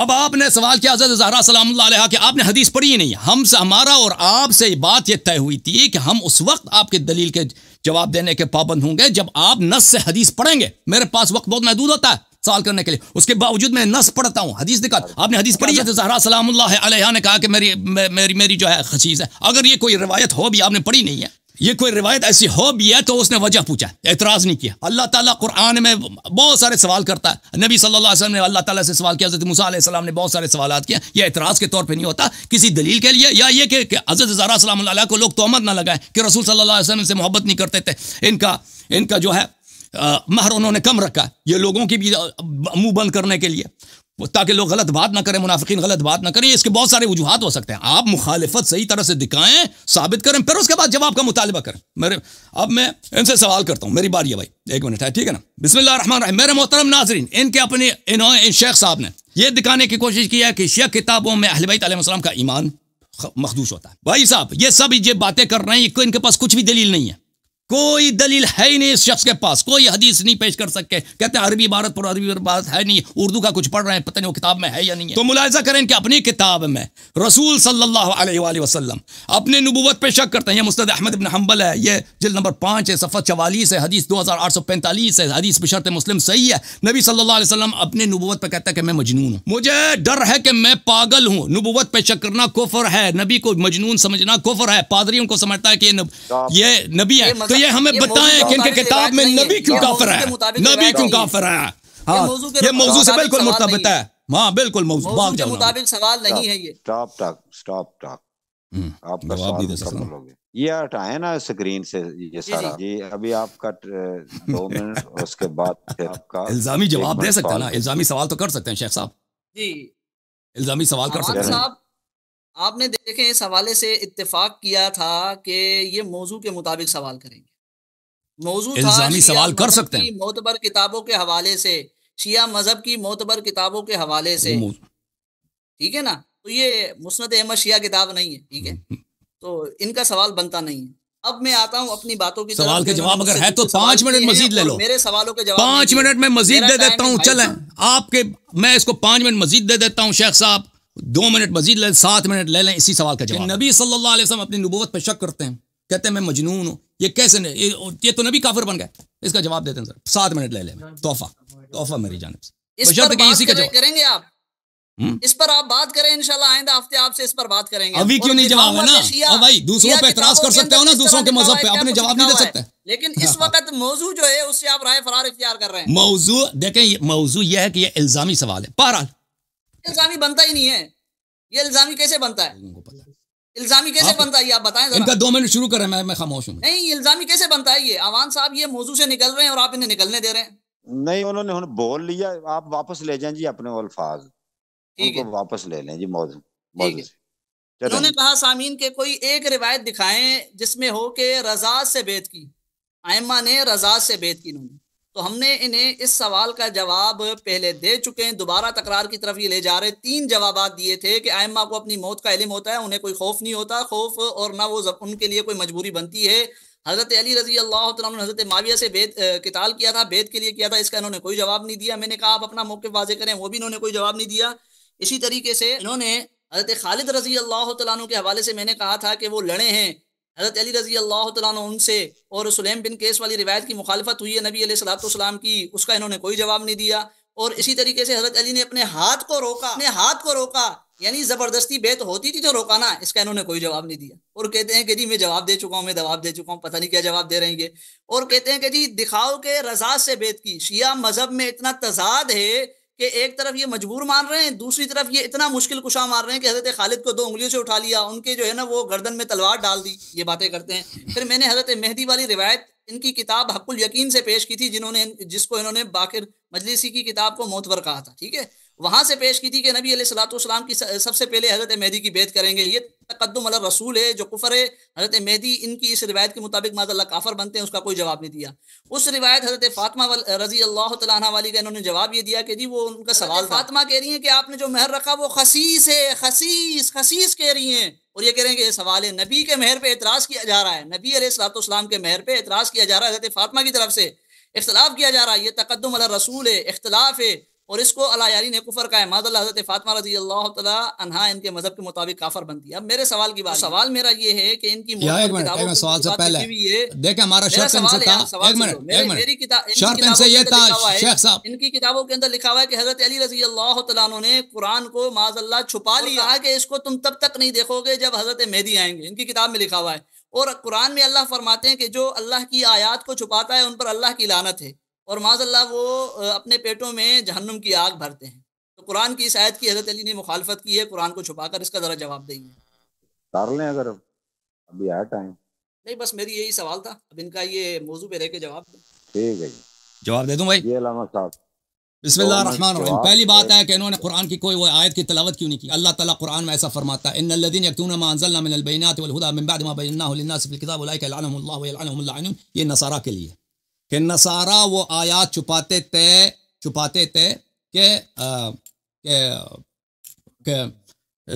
अब आपने सवाल किया हजरत जहरा सलाम कि आपने हदीस पढ़ी ही नहीं हमसे हमारा और आपसे बात यह तय हुई थी कि हम उस वक्त आपके दलील के जवाब देने के पाबंद होंगे जब आप नस से हदीस पढ़ेंगे मेरे पास वक्त बहुत महदूद होता है सवाल करने के लिए उसके बावजूद मैं नस पढ़ता हूँ हदीस दिखा आपने हदीस पढ़ी है जहरा सलाम ने कहा कि मेरी मेरी मेरी जो है खसीस है अगर ये कोई रवायत हो भी आपने पढ़ी नहीं है ये कोई रिवायत ऐसी हो भी है तो उसने वजह पूछा एतराज़ नहीं किया अल्लाह ताला कुरान में बहुत सारे सवाल करता है नबी सल्लल्लाहु अलैहि वसल्लम ने अल्लाह ताला से सवाल किया हज़रत मूसा ने बहुत सारे सवाल किए यह एतराज़ के तौर पर नहीं होता किसी दलील के लिए या ये कि हज़रत ज़रा सलाम को लोग तोहमत ना लगाएं कि रसूल सल्ला वसलम से मोहब्बत नहीं करते थे इनका इनका जो है महर उन्होंने कम रखा ये लोगों की भी मुंह बंद करने के लिए ताकि लोग गलत बात ना करें मुनाफिक गलत बात ना करें इसके बहुत सारे वजूहत हो सकते हैं आप मुखालफत सही तरह से दिखाएं साबित करें फिर उसके बाद जवाब का मुतालबा करें मेरे अब मैं इनसे सवाल करता हूँ मेरी बारी है भाई एक मिनट है ठीक है ना बिस्मिल मेरे मोहतरम नाजरीन इनके अपने इन्होंने इन शेख साहब ने यह दिखाने की कोशिश की है कि शेख किताबों में अहलबईसम का ईमान मखदूश होता है भाई साहब ये सब ये बातें कर रहे हैं इनके पास कुछ भी दलील नहीं है कोई दलील है ही नहीं इस शख्स के पास कोई हदीस नहीं पेश कर सकते कहते हैं अरबी भारत पर अरबी भारत है नहीं उर्दू का कुछ पढ़ रहे हैं पता नहीं वो किताब में है या नहीं है तो मुलायजा करें कि अपनी किताब में रसूल सल्लल्लाहु अलैहि अपने नबूवत पर शक करते हैं ये मुस्तद अहमद इबन हम्बल है ये जिल नंबर पाँच है सफ़र चवालीस है हदीस दो हज़ार आठ सौ पैंतालीस है हदीस बशरत मुस्लिम सही है नबी सल्ला वसलम अपने नबूवत पर कहता है कि मैं मजनून हूँ मुझे डर है कि मैं पागल हूँ नबूवत पर शक करना कोफर है नबी को मजनून समझना कोफर है पादरियों को समझता है कि ये तो नबी है तो ये हमें बताएं कि इनके किताब में नबी क्यों काफर है नबी क्यों काफर है हाँ ये मौजू से बिल्कुल मुताबित है हाँ बिल्कुल भाग मुताबिक सवाल नहीं है ये स्टॉप टॉक स्टॉप टॉक हम्म, आप ये हटाए ना स्क्रीन से ये सारा जी अभी आपका दो मिनट उसके बाद आपका इल्जामी जवाब दे सकते हैं ना इल्जामी सवाल तो कर सकते हैं शेख साहब जी इल्जामी सवाल कर सकते हैं आपने देखे इस हवाले से इत्तेफाक किया था कि ये मौजू के मुताबिक सवाल करेंगे मौजूद इल्जामी सवाल कर सकते हैं मोतबर किताबों के हवाले से शिया मजहब की मोतबर किताबों के हवाले से ठीक है ना तो ये मुस्त अहमद शिया किताब नहीं है ठीक है हम्म। तो इनका सवाल बनता नहीं है अब मैं आता हूँ अपनी बातों की सवाल के जवाब अगर है तो पांच मिनट मजीद ले लो मेरे सवालों के जवाब पांच मिनट में मजीद दे देता हूँ चले आपके मैं इसको पांच मिनट मजीद दे देता हूँ शेख साहब दो मिनट मजीद ले सात मिनट ले लें इसी सवाल का जवाब नबी सल्लल्लाहु अलैहि वसल्लम अपनी नबूवत पर शक करते हैं कहते हैं मैं मजनून हूँ ये कैसे न, ये, ये तो नबी काफर बन गए इसका जवाब देते हैं सर सात मिनट ले ले तोहफा तोहफा मेरी जानब से इसी का करेंगे आप हुँ? हम्म? इस पर आप बात करें इंशाल्लाह आइंदा हफ्ते आपसे इस पर बात करेंगे अभी क्यों नहीं जवाब है ना और भाई दूसरों पे एतराज कर सकते हो ना दूसरों के मजहब पे अपने जवाब नहीं दे सकते लेकिन इस हाँ। वक्त मौजू जो है उससे आप राय फरार इख्तियार कर रहे हैं मौजू देखें मौजू यह है कि यह इल्जामी सवाल है बहरहाल इल्जामी बनता ही नहीं है ये इल्जामी कैसे बनता है इल्जामी कैसे हाँ, बनता है आप बताएं इनका दो मिनट शुरू करें मैं मैं खामोश हूँ नहीं इल्जामी कैसे बनता है ये अवान साहब ये मौजू से निकल रहे हैं और आप इन्हें निकलने दे रहे हैं नहीं उन्होंने उन्हों बोल लिया आप वापस ले जाए जी अपने अल्फाज उनको वापस ले लें जी मौजू उन्होंने कहा सामीन के कोई एक रिवायत दिखाएं जिसमें हो के रजा से बेद की आयमा ने रजा से बेद की उन्होंने तो हमने इन्हें इस सवाल का जवाब पहले दे चुके हैं दोबारा तकरार की तरफ ये ले जा रहे तीन जवाब दिए थे कि आयमा को अपनी मौत का इलम होता है उन्हें कोई खौफ नहीं होता खौफ और ना वो उनके लिए कोई मजबूरी बनती है हज़रत अली रजी अल्लाह तुम हज़रत माविया से बेद किताल किया था बेद के लिए किया था इसका इन्होंने कोई जवाब नहीं दिया मैंने कहा आप अपना मौके वाजे करें वो भी इन्होंने कोई जवाब नहीं दिया इसी तरीके से इन्होंने हज़रत खालिद रजी अल्लाह तु के हवाले से मैंने कहा था कि वो लड़े हैं हज़रत अली रजी अल्लाह उनसे और सुलेम बिन केस वाली रिवायत की मुखालफत हुई है नबी सलाम की उसका इन्होंने कोई जवाब नहीं दिया और इसी तरीके से हज़रत अली ने अपने हाथ को रोका अपने हाथ को रोका यानी ज़बरदस्ती बेत होती थी तो रोकाना इसका इन्होंने कोई जवाब नहीं दिया और कहते हैं कि जी मैं जवाब दे चुका हूँ मैं जवाब दे चुका हूँ पता नहीं क्या जवाब दे रहेंगे और कहते हैं कि जी दिखाओ के रजात से बेत की शिया मजहब में इतना तजाद है कि एक तरफ ये मजबूर मार रहे हैं दूसरी तरफ ये इतना मुश्किल कुशा मार रहे हैं कि हजरत खालिद को दो उंगलियों से उठा लिया उनके जो है ना वो गर्दन में तलवार डाल दी ये बातें करते हैं फिर मैंने हजरत मेहदी वाली रिवायत इनकी किताब हकुल यकीन से पेश की थी जिन्होंने जिसको इन्होंने बाकिर मजलिसी की किताब को मोतवर कहा था ठीक है वहां से पेश की थी कि नबी सलाम की सबसे पहले हजरत मेहदी की बेत करेंगे ये तकदम अल रसूल है जो कुफर है हजरत मेदी इनकी इस रिवायत के मुताबिक माजल्ला काफर बनते हैं उसका कोई जवाब नहीं दिया उस रिवायत हजरत फातमा वाल, रजी अल्लाह तला वाली का इन्होंने जवाब ये दिया कि जी वो उनका सवाल फातमा कह रही है कि आपने जो मेहर रखा वो खसीस है खसीस खसीस कह रही हैं और ये कह रहे हैं कि ये सवाल है नबी के मेहर पर एतराज़ किया जा रहा है नबी अलैहिस्सलाम के मेहर पर एतराज़ किया जा रहा है हजरत फातमा की तरफ से इख्तलाफ किया जा रहा है ये तकदम अल रसूल है इख्तलाफ है और इसको अलायारी ने कुफर का है हज़रत फातमा रजी अल्लाह तहा इनके मज़हब के मुताबिक काफर बनती है अब मेरे सवाल की बात तो सवाल मेरा ये है कि इनकी सवाल से पहले हमारा इनकी किताबों के अंदर लिखा हुआ है कि हज़रत अली रजी अल्लाह तआला ने कुरान को माजल्ला छुपा लिया कि इसको तुम तब तक नहीं देखोगे जब हज़रत मेहदी आएंगे इनकी किताब में लिखा हुआ है और कुरान में अल्लाह फरमाते हैं कि जो अल्लाह की आयात को छुपाता है उन पर अल्लाह की लानत है और माजल्ला वो अपने पेटों में जहन्नुम की आग भरते हैं तो कुरान की शायद की हजरत अली ने मुखालफत की है कुरान को छुपाकर इसका ज़रा जवाब देंगे तार लें अगर अभी आया टाइम नहीं बस मेरी यही सवाल था अब इनका ये मौजू पे रह के जवाब ठीक है जवाब दे दूं भाई ये साहब बिस्मिल्लाहमान पहली बात है कि इन्होंने कुरान की कोई वो आयत की तलावत क्यों नहीं की अल्लाह ताला कुरान में ऐसा फरमाता है इन्नल्लज़ीन यकतून मा अंज़लना मिनल बैनात वल हुदा मिन बाद मा बयन्नाहु लिन्नास फिल किताब उलाइका लअनहुमुल्लाह व लअनहुमुल लाइनुन ये नसारा के लिए कि नसारा वो आयात छुपाते थे छुपाते थे के के के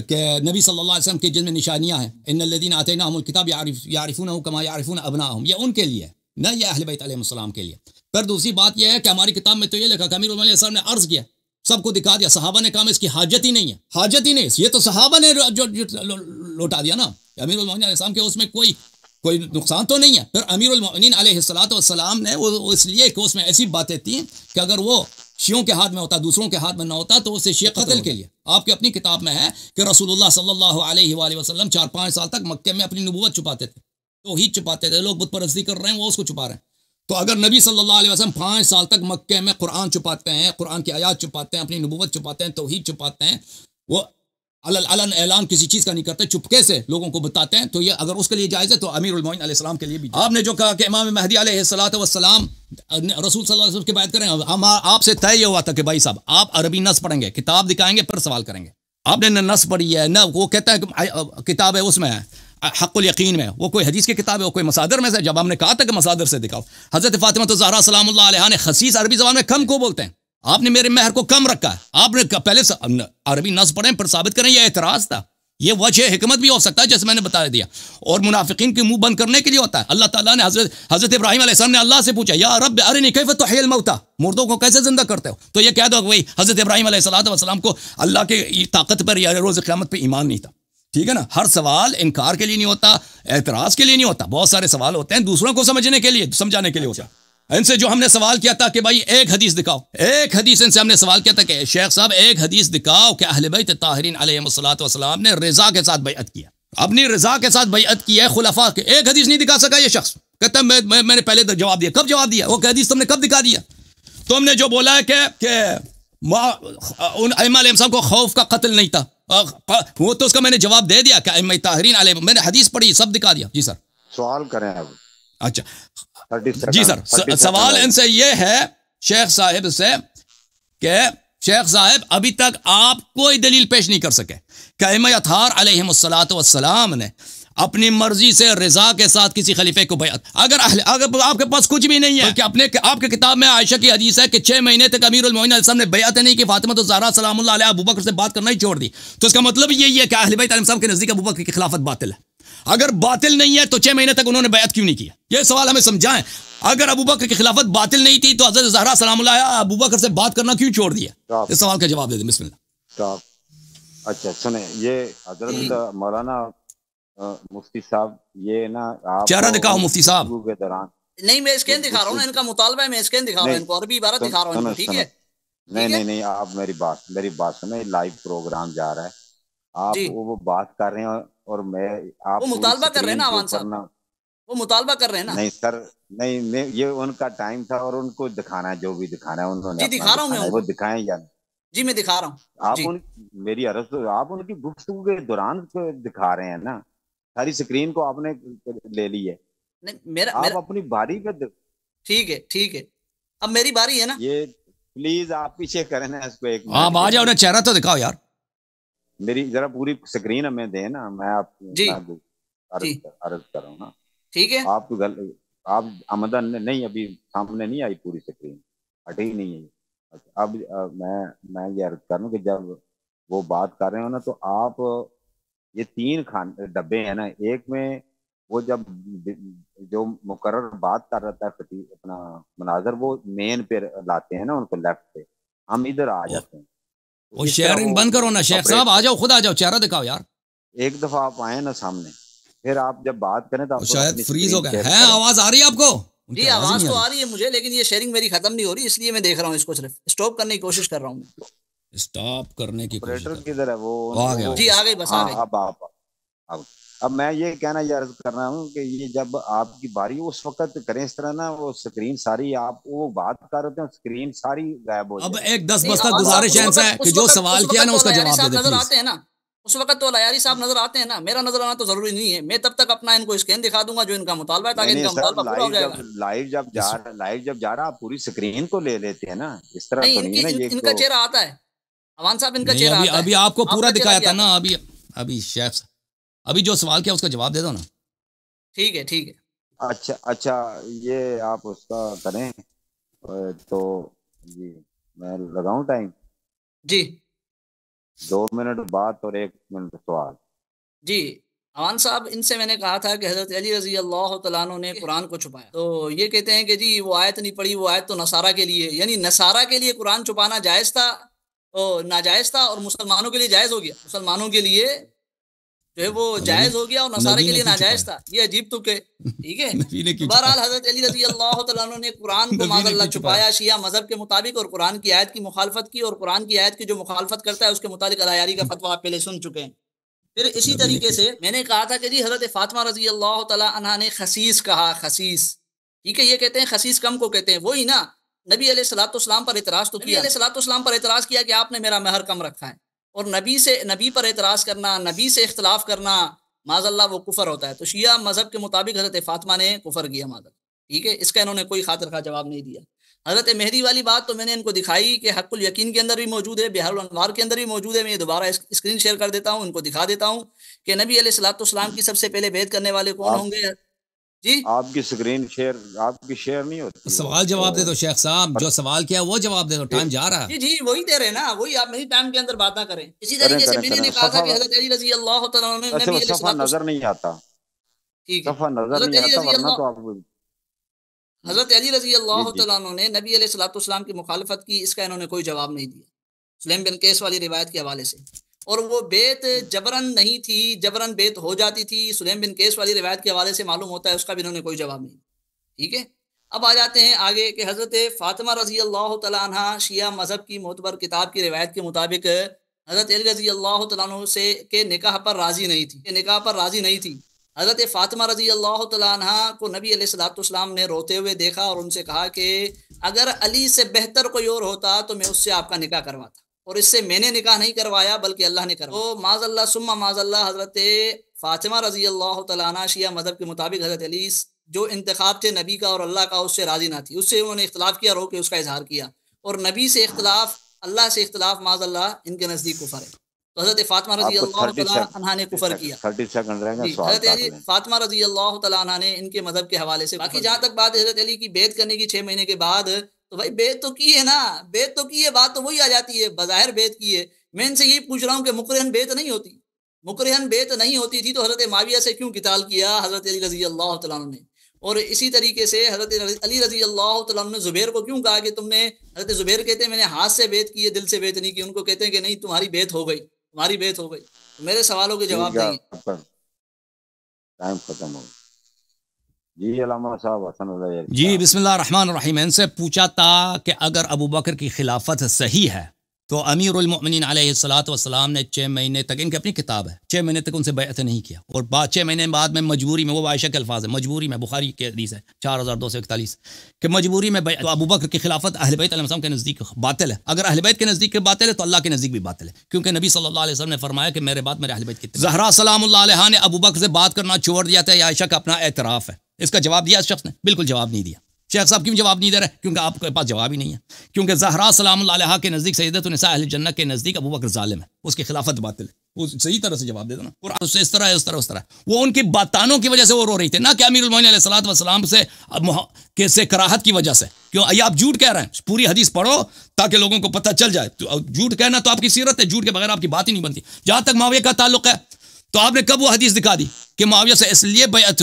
के नबी सल्लल्लाहु अलैहि वसल्लम के जिनमें निशानियां हैं इन लदीन आते ना हमल किताब यारिफ यारिफून कमा यारिफून अबना हम ये उनके लिए न ये अहल बैतम के लिए पर दूसरी बात यह है कि हमारी किताब में तो ये लिखा कमीर उमर ने अर्ज़ किया सबको दिखा दिया सहाबा ने काम इसकी हाजत ही नहीं है हाजत ही नहीं ये तो सहाबा ने जो, लौटा दिया ना अमीर उमर के उसमें कोई कोई नुकसान तो नहीं है फिर अमीर उमिन सलाम ने वो इसलिए कि उसमें ऐसी बातें थी कि अगर वो शियों के हाथ में होता दूसरों के हाथ में ना होता तो उसे शेख कतल के लिए आपकी अपनी किताब में है कि रसूलुल्लाह सल्लल्लाहु अलैहि वसल्लम चार पाँच साल तक मक्के में अपनी नबूत छुपाते थे तो ही छुपाते थे लोग बुत परस्ती कर रहे हैं वो उसको छुपा रहे हैं तो अगर नबी सल्लल्लाहु अलैहि वसल्लम पाँच साल तक मक्के में कुरान छुपाते हैं कुरान की आयात छुपाते हैं अपनी नबूत छुपाते हैं तो छुपाते हैं वो अलन ऐलान किसी चीज़ का नहीं करते चुपके से लोगों को बताते हैं तो ये अगर उसके लिए जायज़ है तो अमीर उलमोन के लिए भी आपने जो कहा कि इमाम महदी वसलाम रसूल सल्लल्लाहु की बात करें हम आपसे तय ये हुआ था कि भाई साहब आप अरबी नस पढ़ेंगे किताब दिखाएंगे फिर सवाल करेंगे आपने न नस पढ़ी है न वो कहता है किताब है उसमें है हकुल यकीन में वो कोई हदीस की किताब है वो कोई मसादर में से जब हमने कहा था कि मसादर से दिखाओ हज़रत फातिमा तो जहरा सलाम ने खसीस अरबी जबान में कम को बोलते हैं आपने मेरे मेहर को कम रखा है आपने पहले अरबी नज पढ़े पर साबित करें यह एतराज था यह वजह हमत भी हो सकता है जैसे मैंने बता दिया और मुनाफिकीन के मुंह बंद करने के लिए होता है अल्लाह ताला ने हजरत हजरत इब्राहिम ने अल्लाह से पूछा या रब अरे निकैफ तो हेल मौता मुर्दों को कैसे जिंदा करते हो तो ये कह दो भाई हजरत इब्राहिम सलाम को अल्लाह के ताकत पर या रोज़ क़यामत पर ईमान नहीं था ठीक है ना हर सवाल इनकार के लिए नहीं होता एतराज़ के लिए नहीं होता बहुत सारे सवाल होते हैं दूसरों को समझने के लिए समझाने के लिए होता है इनसे जो हमने सवाल किया था कि भाई एक हदीस दिखाओ एक हदीस इनसे हमने सवाल किया था कि शेख साहब एक हदीस दिखाओ कि अहल बैत ताहरीन सलाम ने रजा के साथ बैत किया अपनी रजा के साथ बैत किया है खुलाफा के एक हदीस नहीं दिखा सका ये शख्स कहता मैं, मैं मैंने पहले तो जवाब दिया कब जवाब दिया वो हदीस तुमने कब दिखा दिया तुमने जो बोला है कि उन अमाम साहब को खौफ का कत्ल नहीं था वो तो उसका मैंने जवाब दे दिया कि ताहरीन मैंने हदीस पढ़ी सब दिखा दिया जी सर सवाल करें अब अच्छा जी सर सवाल इनसे ये है शेख साहब से शेख साहब अभी तक आप कोई दलील पेश नहीं कर सके कहम अथार ने अपनी मर्जी से रजा के साथ किसी खलीफे को बयात अगर अगर आपके पास कुछ भी नहीं है कि अपने आपके किताब में आयशा की हदीस है कि छह महीने तक अमीर उलमोन ने बयात नहीं कि फातिमा तो जारा सलाम अबूबकर से बात करना ही छोड़ दी तो इसका मतलब यही है कि अहल साहब के नजदीक अबूबकर की खिलाफत बातिल है अगर बातिल नहीं है तो छह महीने तक उन्होंने बैत क्यों नहीं किया यह सवाल हमें समझाएं अगर अबू बकर की खिलाफत बातिल नहीं थी तो हजरत जहरा सलाम अबू बकर से बात करना क्यों छोड़ दिया इस सवाल का जवाब दे दें बिस्मिल्लाह अच्छा सुने ये हजरत हम्म। मौलाना मुफ्ती साहब ये ना चेहरा दिखा मुफ्ती साहब के दौरान नहीं मैं स्कैन दिखा रहा हूँ इनका मुतालबा है मैं स्कैन दिखा रहा हूँ इनको अरबी इबारत दिखा रहा हूँ ठीक है नहीं नहीं नहीं आप मेरी बात मेरी बात सुने लाइव प्रोग्राम जा रहा है आप वो बात कर रहे हैं और मैं आप वो मुतालबा कर रहे हैं ना आवान साहब वो मुतालबा कर रहे हैं ना नहीं सर नहीं, नहीं ये उनका टाइम था और उनको दिखाना है जो भी दिखाना है उन्होंने जी दिखा रहा हूं मैं वो दिखाएं या नहीं जी मैं दिखा रहा हूं आप उन मेरी अरज तो आप उनकी गुफ्तगू के दौरान दिखा रहे हैं ना सारी स्क्रीन को आपने ले ली है मेरा आप मेरा... अपनी बारी पे ठीक है ठीक है अब मेरी बारी है ना ये प्लीज आप पीछे करें ना इसको एक आप आ जाओ ना चेहरा तो दिखाओ यार मेरी जरा पूरी स्क्रीन हमें दे ना मैं आप जी अर्ज कर रहा हूँ ना ठीक है आप गल आप आमदन नहीं अभी सामने नहीं आई पूरी स्क्रीन हटी नहीं है अच्छा, अब मैं मैं ये अर्ज कर कि जब वो बात कर रहे हो ना तो आप ये तीन खान डब्बे हैं ना एक में वो जब जो मुकर बात कर रहा था अपना मनाजर वो मेन पे लाते हैं ना उनको लेफ्ट पे हम इधर आ जाते हैं वो शेयरिंग बंद करो ना शेख साहब आ जाओ खुद आ जाओ चेहरा दिखाओ यार एक दफा आप आए ना सामने फिर आप जब बात करें तो शायद फ्रीज हो गया है आवाज आ रही है आपको जी आवाज तो आ रही है मुझे लेकिन ये शेयरिंग मेरी खत्म नहीं हो रही इसलिए मैं देख रहा हूँ इसको सिर्फ स्टॉप करने की कोशिश कर रहा हूँ स्टॉप करने की किधर है वो आ गया जी आ गई बस आ हाँ, गई अब आप अब मैं ये कहना यार कर रहा हूँ कि ये जब आपकी बारी उस वक्त करें इस तरह ना वो स्क्रीन सारी आप वो बात कर रहे हैं स्क्रीन सारी गायब हो अब एक दस बस्ता गुजारिश है कि जो सवाल किया ना तो उसका जवाब दे नजर आते हैं ना उस वक्त तो लयारी साहब नजर आते हैं ना मेरा नजर आना तो जरूरी नहीं है मैं तब तक अपना इनको स्कैन दिखा दूंगा जो इनका मुतालबा है ताकि इनका मुतालबा पूरा हो जाएगा लाइव जब जा रहा लाइव जब जा रहा आप पूरी स्क्रीन को तो ले लेते हैं ना इस तरह नहीं, तो इनकी, नहीं इनका चेहरा आता है अवान साहब इनका चेहरा अभी आपको पूरा दिखाया था ना अभी अभी शेफ अभी जो सवाल किया उसका जवाब दे दो ना ठीक है ठीक है अच्छा अच्छा ये आप उसका करें तो जी मैं लगाऊं टाइम जी दो मिनट बात और एक मिनट सवाल जी अवान साहब इनसे मैंने कहा था कि हज़रत अली रजी अल्लाह तु ने कुरान को छुपाया तो ये कहते हैं कि जी वो आयत नहीं पड़ी वो आयत तो नसारा के लिए यानी नसारा के लिए कुरान छुपाना जायज़ था और नाजायज़ था और मुसलमानों के लिए जायज़ हो गया मुसलमानों के लिए जो है वो जायज हो गया और नसारे के लिए नाजायज था ये अजीब तुक ठीक है बहरहाल हजरत अली रजी अल्लाह ने कुरान को माजल्ला छुपाया शिया मजहब के मुताबिक और कुरान की आयत की मुखालफत की और कुरान की आयत की जो मुखालफत करता है उसके मुताबिक अदायारी का फतवा आप पहले सुन चुके हैं फिर इसी तरीके से मैंने कहा था कि जी हजरत फातमा रजी अल्लाह तला ने खसीस कहा खसीस ठीक है ये कहते हैं खसीस कम को कहते हैं वही ना नबी सलाम पर इतराज़ तो किया सलाम पर इतराज़ किया कि आपने मेरा महर कम रखा है और नबी से नबी पर एतराज़ करना नबी से इख्तलाफ करना माजल्ला वो कुफर होता है तो शिया मज़हब के मुताबिक हज़रत फ़ातिमा ने कुफर किया माजल ठीक है इसका इन्होंने कोई खातर का जवाब नहीं दिया हज़रत मेहरी वाली बात तो मैंने इनको दिखाई कि हकुल यकीन के अंदर भी मौजूद है बिहार के अंदर भी मौजूद है मैं ये दोबारा स्क्रीन शेयर कर देता हूँ इनको दिखा देता हूँ कि नबी सलाम की सबसे पहले बेद करने वाले कौन होंगे जी आपकी स्क्रीन शेयर आपकी शेयर नहीं होती सवाल जवाब दे दो शेख तो साहब जो सवाल किया वो जवाब दे दो टाइम जा रहा है जी जी वही दे रहे ना वही आप टाइम के अंदर करें इसी तरीके से मैंने कहा था कि हजरत अली रजी अल्लाह तआला ने सफा नजर नहीं आता ठीक सफा नजर नहीं आता वरना तो आप हजरत अली रजी अल्लाह ने नबी सलाम की मुखालफत की इसका इन्होंने कोई जवाब नहीं दिया सुलेम बिन केस वाली रिवायत के हवाले से और वो बेत जबरन नहीं थी जबरन बेत हो जाती थी सुलेम बिन केस वाली रिवायत के हवाले से मालूम होता है उसका भी इन्होंने कोई जवाब नहीं ठीक है अब आ जाते हैं आगे कि हज़रत फ़ातिमा रजी अल्लाह तला शिया मज़हब की मोतबर किताब की रिवायत के मुताबिक हज़रत अली रजी अल्लाह तु से के निकाह पर राज़ी नहीं थी निकाह पर राज़ी नहीं थी हज़रत फ़ातिमा रजी अल्लाह तला को नबी सलाम ने रोते हुए देखा और उनसे कहा कि अगर अली से बेहतर कोई और होता तो मैं उससे आपका निकाह करवाता और इससे मैंने निकाह नहीं करवाया बल्कि अल्लाह ने करवाया तो माजल्ला सुम्मा माजल्ला हज़रत फ़ातिमा रजी अल्लाह तला शिया मज़हब के मुताबिक हज़रत अली जो इंतखब थे नबी का और अल्लाह का उससे राजी ना थी उससे उन्होंने इख्तलाफ किया रोके उसका इजहार किया और नबी से इख्तलाफ अल्लाह से इख्तलाफ माजल्ला इनके नज़दीक कुफर है तो हज़रत फ़ातिमा रजी अल्लाह ने कुफर किया हज़रत अली फ़ातिमा रजी अल्लाह तला ने इनके मज़हब के हवाले से बाकी जहाँ तक बात हज़रत अली की बेद करने की छह महीने के बाद तो भाई बेद तो की है ना बेद तो की है बात तो वही आ जाती है बाहिर बेद की है मैं इनसे यही पूछ रहा हूँ कि मुकरहन बेत नहीं होती मुकरहन बेत नहीं होती थी तो हज़रत माविया से क्यों किताल किया हज़रत अली रजी अल्लाह ने और इसी तरीके से हज़रत अली रजी अल्लाह ने ज़ुबैर को क्यों कहा कि तुमने हज़रत ज़ुबैर कहते हैं मैंने हाथ से बेत की है दिल से बेत नहीं की उनको कहते हैं कि नहीं तुम्हारी बेत हो गई तुम्हारी बेत हो गई तो मेरे सवालों के जवाब नहीं टाइम खत्म हो गया जी जी बिस्मिल्लाह रहमान रहीम इनसे पूछा था कि अगर अबू बकर की खिलाफत सही है तो अमीर उलमिन सलाम ने छः महीने तक इनकी अपनी किताब है छः महीने तक उनसे बैत नहीं किया और बाद छः महीने बाद में मजबूरी में वो वायशा के अल्फाज है मजबूरी में बुखारी के हदीस है चार हज़ार दो सौ इकतालीस के मजबूरी में तो अबू बकर की खिलाफत अहलबैत के नज़दीक बातल है अगर अहलबैत के नज़दीक बातल है तो अल्लाह के नज़दीक भी बातल है क्योंकि नबी सल्ला वसम ने फरमाया कि मेरे बाद मेरे अहलबैत की जहरा सलाम ने अबू बकर से बात करना छोड़ दिया था आयशा का अपना एतराफ़ है इसका जवाब दिया इस शख्स ने बिल्कुल जवाब नहीं दिया शेख साहब क्यों जवाब नहीं दे रहे क्योंकि आपके पास जवाब ही नहीं है क्योंकि जहरा सलाम के नज़दीक सैदत तो नसा जन्ना के नज़दीक अबू बकर ालिम है उसके खिलाफत बातिल सही तरह से जवाब दे देना और उससे इस तरह है उस तरह उस तरह वो उनकी बातानों की वजह से वो रो रही थे ना कि अमीर सलाम से कैसे से कराहत की वजह से क्यों ये आप झूठ कह रहे हैं पूरी हदीस पढ़ो ताकि लोगों को पता चल जाए तो झूठ कहना तो आपकी सीरत है झूठ के बगैर आपकी बात ही नहीं बनती जहाँ तक माविया का ताल्लुक है तो आपने कब वो हदीस दिखा दी कि माविया से इसलिए बैत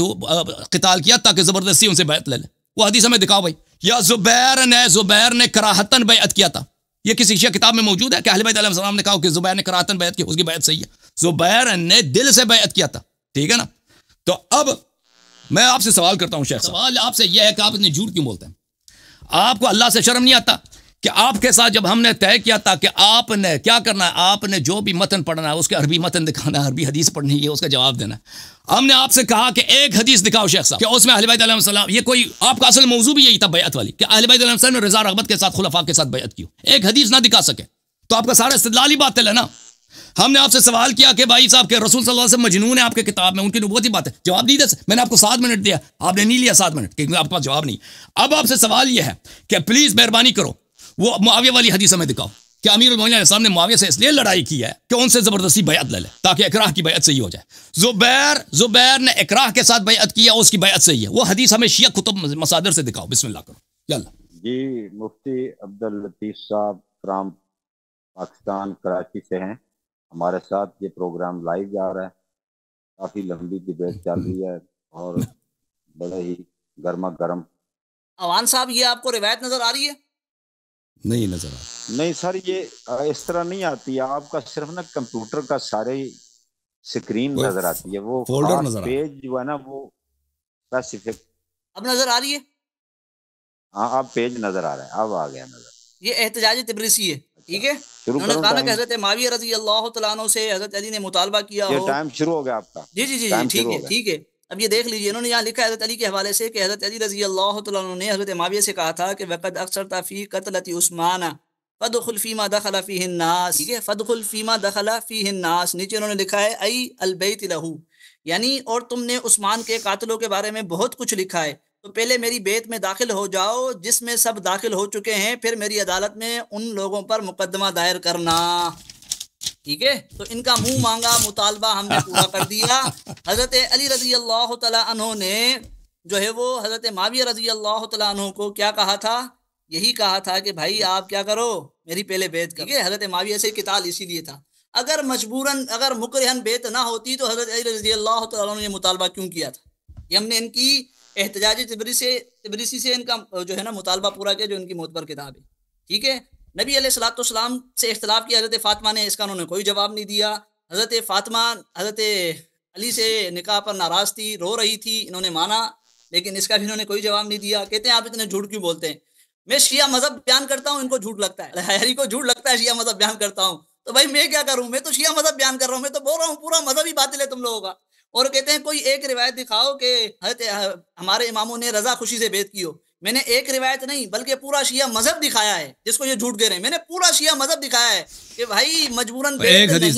किताल किया ताकि ज़बरदस्ती उनसे बैत ले लें वो हदीस हमें दिखाओ भाई या जुबैर ने जुबैर ने कराहतन बैत किया था ये किसी शिक्षा किताब में मौजूद है कि अहल बैतम ने कहा कि जुबैर ने कराहतन बैत की उसकी बैत सही है जुबैर ने दिल से बैत किया था ठीक है ना तो अब मैं आपसे सवाल करता हूँ शेख सवाल आपसे यह है कि आप इतने झूठ क्यों बोलते हैं आपको अल्लाह से शर्म नहीं आता कि आपके साथ जब हमने तय किया था कि आपने क्या करना है आपने जो भी मतन पढ़ना है उसके अरबी मतन दिखाना है अरबी हदीस पढ़नी है उसका जवाब देना है हमने आपसे कहा कि एक हदीस दिखाओ शेख साहब कि उसमें अहलबाईसम ये कोई आपका असल मौजू भी यही था बैत वाली कि अहलबाईसम ने रजा रहमत के साथ खुलफा के साथ बैत की एक हदीस ना दिखा सके तो आपका सारा इस्तलाली बात है ना हमने आपसे सवाल किया कि भाई साहब के रसूल सल्लल्लाहु अलैहि वसल्लम मजनून है आपके किताब में उनकी नबूत ही बात है जवाब नहीं दे मैंने आपको सात मिनट दिया आपने नहीं लिया सात मिनट क्योंकि आपके पास जवाब नहीं अब आपसे सवाल यह है कि प्लीज़ मेहरबानी करो वो मुआविया वाली हदीस हमें दिखाओ कि अमीर उमिया ने मुआविया से इसलिए लड़ाई की है कि उनसे ज़बरदस्ती बैत ले ले ताकि इकराह की बैत सही हो जाए जुबैर जुबैर ने इकराह के साथ बैत किया उसकी बैत सही है वो हदीस हमें शिया कुतुब मसादर से दिखाओ बिस्मिल्लाह करो चल जी मुफ्ती अब्दुल लतीफ़ साहब फ्राम पाकिस्तान कराची से हैं हमारे साथ ये प्रोग्राम लाइव जा रहा है काफ़ी लंबी डिबेट चल रही है और बड़े ही गर्मा गर्म अवान साहब ये आपको रिवायत नज़र आ रही है नहीं नजर आ नहीं सर ये इस तरह नहीं आती है आपका सिर्फ ना कंप्यूटर का सारे स्क्रीन नजर आती है वो फोल्डर नजर पेज जो है ना वो स्पेसिफिक अब नजर आ रही है हाँ अब पेज नजर आ रहा है अब आ गया नजर ये एहतजाज तिब्रिसी है अच्छा। ठीक है उन्होंने कहा ना कि हजरत माविया रजी अल्लाह तला से हजरत अली ने मुतालबा किया हो टाइम शुरू हो गया आपका जी जी जी ठीक है ठीक है अब ये देख लीजिए इन्होंने यहाँ लिखा हैजरत अली के हवाले से कि हज़रत अली रजी अल्लाह ने हज़रत माविया से कहा था कि वक़द अक्सर तफ़ी कतलती उस्माना फ़दुलफ़ीमा दखला फ़ी हिन्नास ठीक है फ़दुलफ़ीमा दखला फ़ी हिन्नास नीचे उन्होंने लिखा है अई अलबैत लहू यानी और तुमने उस्मान के कातलों के बारे में बहुत कुछ लिखा है तो पहले मेरी बेत में दाखिल हो जाओ जिसमें सब दाखिल हो चुके हैं फिर मेरी अदालत में उन लोगों पर मुकदमा दायर करना ठीक है तो इनका मुंह मांगा मुतालबा हमने पूरा कर दिया हजरत अली रजी अल्लाह तहों ने जो है वो हजरत माविया रजी अल्लाह को क्या कहा था यही कहा था कि भाई आप क्या करो मेरी पहले बेत ठीक है हजरत माविया से किताल इसीलिए था अगर मजबूरन अगर मुकरहन बेत ना होती तो हजरत अली रजी अल्लाह तहों ने मुतालबा क्यों किया था ये हमने इनकी एहतजाजी तबरी से तबरीसी से इनका जो है ना मुतालबा पूरा किया जो इनकी मोतबर किताब है ठीक है नबी सलाम से इख्तलाफ किया हज़रत फ़ातिमा ने इसका उन्होंने कोई जवाब नहीं दिया हज़रत फ़ातिमा हज़रत अली से निकाह पर नाराज़ थी रो रही थी इन्होंने माना लेकिन इसका भी इन्होंने कोई जवाब नहीं दिया कहते हैं आप इतने झूठ क्यों बोलते हैं मैं शिया मजहब बयान करता हूँ इनको झूठ लगता है हरी को झूठ लगता है शिया मजहब बयान करता हूँ तो भाई मैं क्या करूँ मैं तो शिया मजहब बयान कर रहा हूँ मैं तो बोल रहा हूँ पूरा मजहब ही बातिल है तुम लोगों का और कहते हैं कोई एक रिवायत दिखाओ कि हमारे इमामों ने रजा खुशी से भेद की हो मैंने एक रिवायत नहीं बल्कि पूरा शिया मजहब दिखाया है जिसको ये झूठ दे रहे हैं मैंने पूरा शिया मजहब दिखाया है कि भाई मजबूरन एक हदीस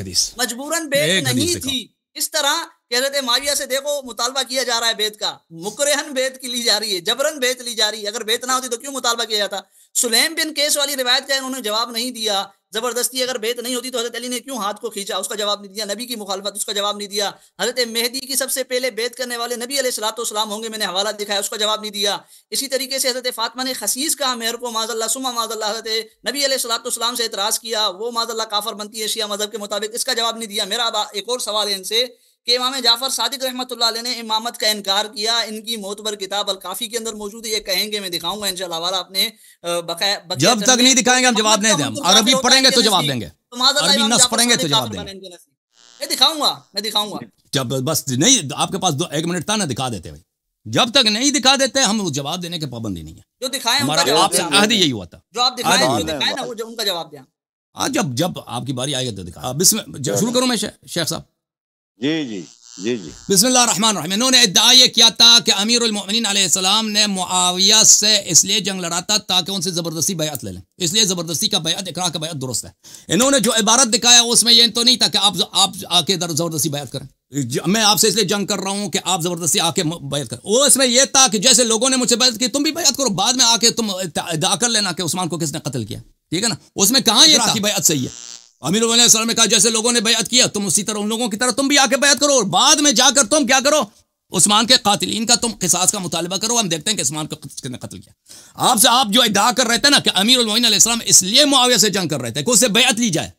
हदीस मजबूरन बेद नहीं थी इस तरह कहते माविया से देखो मुतालबा किया जा रहा है बेद का मुकरहन बेद की ली जा रही है जबरन बेद ली जा रही है अगर बेद ना होती तो क्यों मुतालबा किया जाता सुलेम बिन केस वाली रिवायत का इन्होंने जवाब नहीं दिया जबरदस्ती अगर बेत नहीं होती तो हजरत अली ने क्यों हाथ को खींचा उसका जवाब नहीं दिया नबी की मुखालफत उसका जवाब नहीं दिया हजरत मेहदी की सबसे पहले बेत करने वाले नबी सलाम होंगे मैंने हवाला दिखाया उसका जवाब नहीं दिया इसी तरीके से हजरत फातमा ने खसीस का मेहर को माजल्ला सुमा माजल्ला हजरत नबी सलाम से एतराज़ किया वो माजल्ला काफर बनती है शिया मजहब के मुताबिक इसका जवाब नहीं दिया मेरा एक और सवाल है इनसे कि इमाम जाफर सादिक रहमत ने इमामत का इनकार किया इनकी मौत पर किताब अलकाफ़ी के अंदर मौजूद है ये कहेंगे मैं दिखाऊंगा इन इनशाला आपने जब तक नहीं दिखाएंगे हम जवाब नहीं देंगे अरबी पढ़ेंगे तो जवाब देंगे तो पढ़ेंगे तो जवाब देंगे मैं दिखाऊंगा मैं दिखाऊंगा जब बस नहीं आपके पास दो एक मिनट था ना दिखा देते भाई जब तक नहीं दिखा देते हम जवाब देने के पाबंदी नहीं है जो दिखाए हमारा आपसे यही हुआ था जो आप दिखाए जो दिखाए ना वो जो उनका जवाब दें हाँ जब जब आपकी बारी आएगी तो दिखा हाँ, बिस्म शुरू करूँ मैं शेख साहब जी जी जी जी बिस्मिल्लाहमान इन्होंने इद्दा ये किया था कि अमीर उलमिन ने मुआविया से इसलिए जंग लड़ा था ताकि उनसे ज़बरदस्ती बैत ले लें इसलिए ज़बरदस्ती का बैत इकरा का बैत दुरुस्त है इन्होंने जो इबारत दिखाया उसमें यह तो नहीं था कि आप आप आके इधर ज़बरदस्ती बैत करें मैं आपसे इसलिए जंग कर रहा हूँ कि आप ज़बरदस्ती आके बैत करें वो इसमें यह था कि जैसे लोगों ने मुझे बैत की तुम भी बैत करो बाद में आके तुम इदा कर लेना कि उस्मान को किसने कत्ल किया ठीक है ना उसमें कहाँ ये था कि बैत सही है अमीर वसलम ने कहा जैसे लोगों ने बयात किया तुम उसी तरह उन लोगों की तरह तुम भी आके बयात करो और बाद में जाकर तुम क्या करो उस्मान के कातिलीन का तुम किसास का मुतालबा करो हम देखते हैं कि उस्मान को किसने कत्ल किया आपसे आप जो इदा कर रहे थे ना कि अमीर उलमोन इसलिए मुआवजे से जंग कर रहे थे कि उससे बयात ली जाए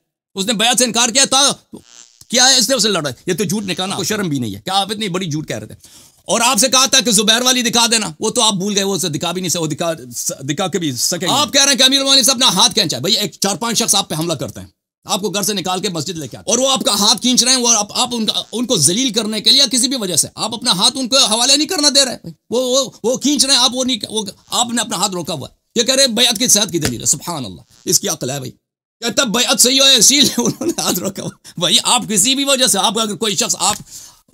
उसने बयात से इनकार किया था तो क्या है इसलिए उसे लड़ा ये तो झूठ निकालना शर्म भी नहीं है क्या आप इतनी बड़ी झूठ कह रहे थे और आपसे कहा था कि जुबैर वाली दिखा देना वो तो आप भूल गए वो उसे दिखा भी नहीं सके दिखा दिखा के भी सके आप कह रहे हैं कि अमीर उलमोन साहब अपना हाथ कहना चाहिए भाई एक चार पांच शख्स आप पे हमला करते हैं आपको घर से निकाल के मस्जिद लेके और वो आपका हाथ खींच रहे हैं और आप, आप उनका उनको जलील करने के लिए किसी भी वजह से आप अपना हाथ उनको हवाले नहीं करना दे रहे वो वो वो खींच रहे हैं आप वो नहीं वो आपने अपना हाथ रोका हुआ ये कह रहे बैत की सेहत की दलील है सुबहान अल्लाह इसकी अकल है भाई तब बैत सही है इसीलिए उन्होंने हाथ रोका हुआ भाई आप किसी भी वजह से आप अगर कोई शख्स आप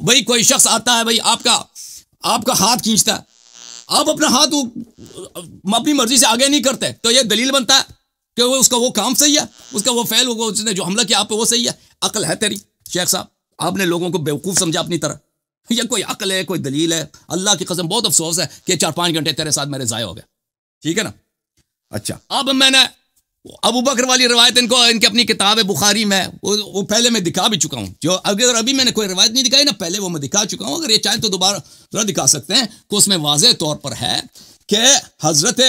भाई कोई शख्स आता है भाई आपका आपका हाथ खींचता है आप अपना हाथ अपनी मर्जी से आगे नहीं करते तो ये दलील बनता है कि वो उसका वो काम सही है उसका वो फैल होगा उसने जो हमला किया आप पे वो सही है अकल है तेरी शेख साहब आपने लोगों को बेवकूफ़ समझा अपनी तरह या कोई अकल है कोई दलील है अल्लाह की कसम बहुत अफसोस है कि चार पाँच घंटे तेरे साथ मेरे ज़ाय हो गए ठीक है ना अच्छा अब मैंने अबू बकर वाली रवायत इनको इनकी अपनी किताब है बुखारी में वो, वो पहले मैं दिखा भी चुका हूँ जो अगर अभी मैंने कोई रवायत नहीं दिखाई ना पहले वो मैं दिखा चुका हूँ अगर ये चाहे तो दोबारा दिखा सकते हैं कि उसमें वाज तौर पर है कि हज़रत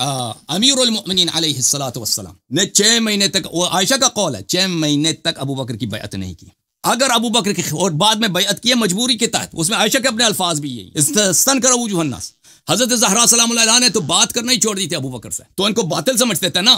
अमीर उलमिन सलाम ने छः महीने तक वो आयशा का कौल है छः महीने तक अबू बकर की बैत नहीं की अगर अबू बकर की और बाद में बैत की है मजबूरी के तहत उसमें आयशा के अपने अल्फाज भी यही सन करो वजूहन्नास हजरत जहरा ने तो बात करना ही छोड़ दी थी अबू बकर से तो इनको बातिल समझते थे ना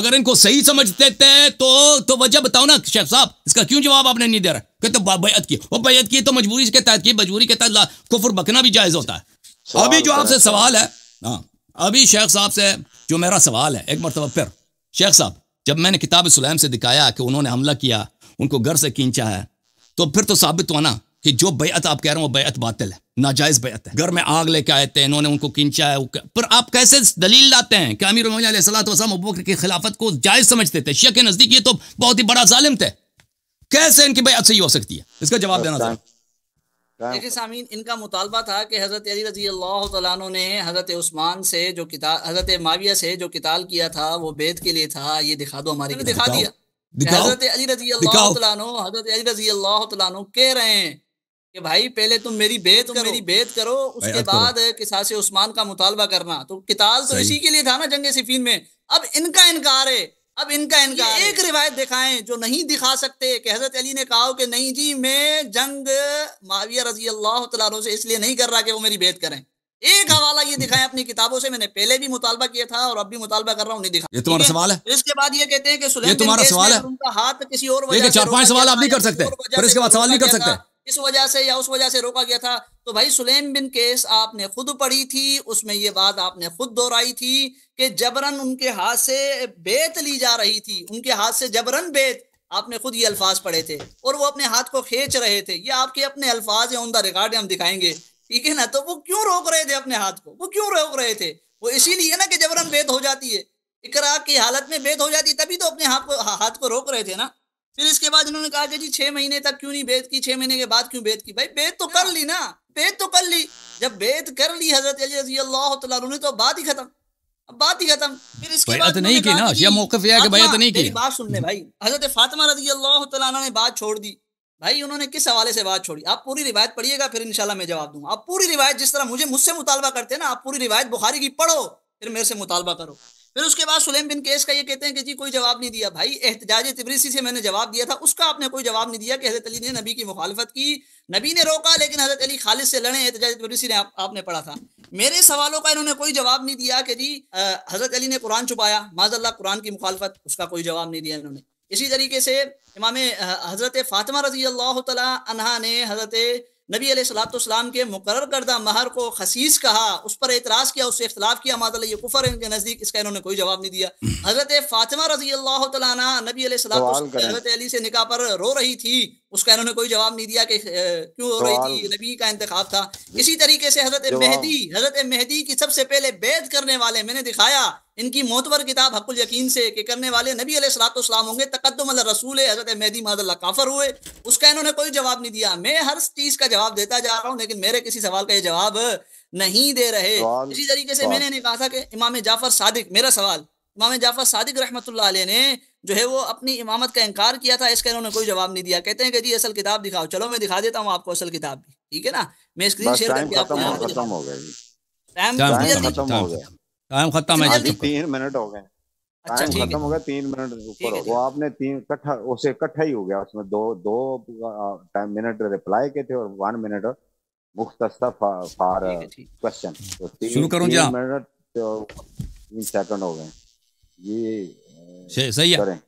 अगर इनको सही समझते थे तो तो वजह बताओ ना शेख साहब इसका क्यों जवाब आपने नहीं दे रहा है तो बैत की वो बैत की तो मजबूरी के तहत की मजबूरी के तहत कुफर बकना भी जायज होता है अभी जो आपसे सवाल है हाँ अभी शेख साहब से जो मेरा सवाल है एक मरतबा फिर शेख साहब जब मैंने किताब सुलेम से दिखाया कि उन्होंने हमला किया उनको घर से खींचा है तो फिर तो साबित हुआ ना कि जो बेअत आप कह रहे हो बेअत बातिल है नाजायज बेअत है घर में आग लेके आए थे इन्होंने उनको खींचा है पर आप कैसे दलील लाते हैं कि अमीर वसलाम की खिलाफत को जायज समझते थे शेख के नज़दीक ये तो बहुत ही बड़ा जालिम थे कैसे इनकी बेअत सही हो सकती है इसका जवाब देना चाहिए देखिए सामीन इनका मुतालबा था कि हज़रत अली रजी अल्लाह तु ने हज़रत उस्मान से जो किताब हज़रत माविया से जो किताल किया था वो बेद के लिए था ये दिखा दो हमारे दिखा दिया हज़रत अली रजी अल्लाह तु हज़रत अली रजी अल्लाह तु कह रहे हैं कि भाई पहले तुम मेरी बेत तुम मेरी बेत करो उसके बाद किसास उस्मान का मुतालबा करना तो किताल तो इसी के लिए था ना जंग सिफीन में अब इनका इनकार है अब इनका इनका एक रिवायत दिखाएं जो नहीं दिखा सकते कि हजरत अली ने कहा कि नहीं जी मैं जंग माविया रजी अल्लाह तला से इसलिए नहीं कर रहा कि वो मेरी बेत करें एक हम्म। हवाला ये दिखाएं अपनी किताबों से मैंने पहले भी मुतालबा किया था और अब भी मुतालबा कर रहा हूँ नहीं दिखा ये तुम्हारा सवाल है तो इसके बाद ये कहते हैं कि तुम्हारा सवाल है उनका हाथ किसी और चार पांच सवाल आप नहीं कर सकते इसके बाद सवाल नहीं कर सकते इस वजह से या उस वजह से रोका गया था तो भाई सुलेम बिन केस आपने खुद पढ़ी थी उसमें ये बात आपने खुद दोहराई थी कि जबरन उनके हाथ से बेत ली जा रही थी उनके हाथ से जबरन बेत आपने खुद ये अल्फाज पढ़े थे और वो अपने हाथ को खींच रहे थे ये आपके अपने अल्फाज या उमदा रिकॉर्ड हम दिखाएंगे ठीक है ना तो वो क्यों रोक रहे थे अपने हाथ को वो क्यों रोक रहे थे वो इसीलिए ना कि जबरन बेत हो जाती है इकरा की हालत में बेत हो जाती तभी तो अपने हाथ को हाथ को रोक रहे थे ना फिर इसके बाद उन्होंने कहा कि जी छह महीने तक क्यों नहीं बेद की छह महीने के बाद क्यों बेद की भाई बेद तो कर हाँ। ली ना बेद तो कर ली जब बेद कर ली हजरत अली अल्लाह ने तो बात ही खत्म बात ही खत्म फिर इसके बाद नहीं की ना ये मौकफ कि नहीं की बात सुनने भाई हजरत फातिमा रजी अल्लाह तआला ने बात छोड़ दी भाई उन्होंने किस हवाले से बात छोड़ी आप पूरी रिवायत पढ़िएगा फिर इंशाल्लाह मैं जवाब दूंगा आप पूरी रिवायत जिस तरह मुझे मुझसे मुतालबा करते हैं ना आप पूरी रिवायत बुखारी की पढ़ो फिर मेरे से मुतालबा करो फिर उसके बाद सुलेम बिन केस का ये कहते हैं कि जी कोई जवाब नहीं दिया भाई एहतजाज तबरीसी से मैंने जवाब दिया था उसका आपने कोई जवाब नहीं दिया कि हजरत अली ने नबी की मुखालफत की नबी ने रोका लेकिन हजरत अली खालिद से लड़े एहतजाज तबरीसी ने आप, आपने पढ़ा था मेरे सवालों का इन्होंने कोई जवाब नहीं दिया कि जी हजरत अली ने कुरान छुपाया माजल्ला कुरान की मुखालफत उसका कोई जवाब नहीं दिया इन्होंने इसी तरीके से इमाम हज़रत फ़ातिमा रजी अल्लाह तला ने हज़रत नबी सलाम के मुकर करदा महर को खसीस कहा उस पर एतराज़ किया उससे इख्तलाफ किया मादल ये कुफर इनके नज़दीक इसका इन्होंने कोई जवाब नहीं दिया हज़रत फातिमा रजी अल्लाह तबी हज़रत अली से निकाह पर रो रही थी उसका इन्होंने कोई जवाब नहीं दिया कि क्यों हो रही थी नबी का इंतखाब था इसी तरीके से हजरत मेहदी हजरत मेहदी की सबसे पहले बैद करने वाले मैंने दिखाया इनकी मोतवर किताब हकुल यकीन से के करने वाले नबी सलाम होंगे तकदम अल रसूल हजरत मेहदी मदल्ला काफर हुए उसका इन्होंने कोई जवाब नहीं दिया मैं हर चीज़ का जवाब देता जा रहा हूँ लेकिन मेरे किसी सवाल का ये जवाब नहीं दे रहे इसी तरीके से मैंने कहा था कि इमाम जाफर सादिक मेरा सवाल इमाम जाफर सादिक रहमत ने जो है वो अपनी इमामत का इनकार किया था इसका इन्होंने कोई जवाब नहीं दिया कहते हैं कि जी असल किताब दिखाओ चलो मैं दिखा देता हूँ आपको असल किताब भी ठीक है ना मैं स्क्रीन शेयर करके आपको खत्म हो गया टाइम खत्म हो गया टाइम खत्म है मिनट हो गए अच्छा खत्म हो गया मिनट ऊपर वो आपने तीन उसे इकट्ठा ही हो गया उसमें दो दो टाइम मिनट रिप्लाई के थे और मिनट मुख्तसर फॉर क्वेश्चन मिनट सेकंड हो गए ये शे सही है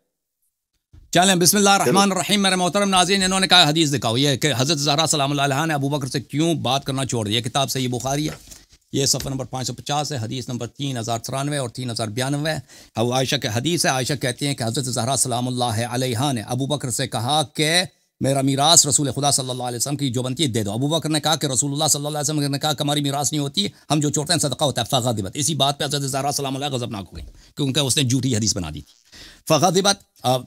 चलें बिस्मिल्लाहमान मेरे मोहतरम नाजीन इन्होंने कहा हदीस दिखाओ ये कि हज़रत जहरा सलाम ने अबू बकर से क्यों बात करना छोड़ दिया किताब सही बुखारी है ये सफ़र नंबर पाँच सौ पचास है हदीस नंबर तीन हज़ार तिरानवे और तीन हज़ार बयानवे है हाँ, वो आयशा के हदीस है आयशा कहती हैं कि हज़रत जहरा सलाम ने अबू बकर से कहा कि मेरा मीरास रसूल खुदा सल्लल्लाहु अलैहि वसल्लम की जो बनती है दे दो अबू बकर ने कहा कि रसूलुल्लाह सल्लल्लाहु अलैहि वसल्लम ने कहा कि हमारी मीरास नहीं होती हम जो छोड़ते हैं सदका होता है फ़ादिबत इसी बात पर हजरत ज़ारा सलाम गजबनाक हो गई क्योंकि उसने झूठी हदीस बना दी थी فغضبت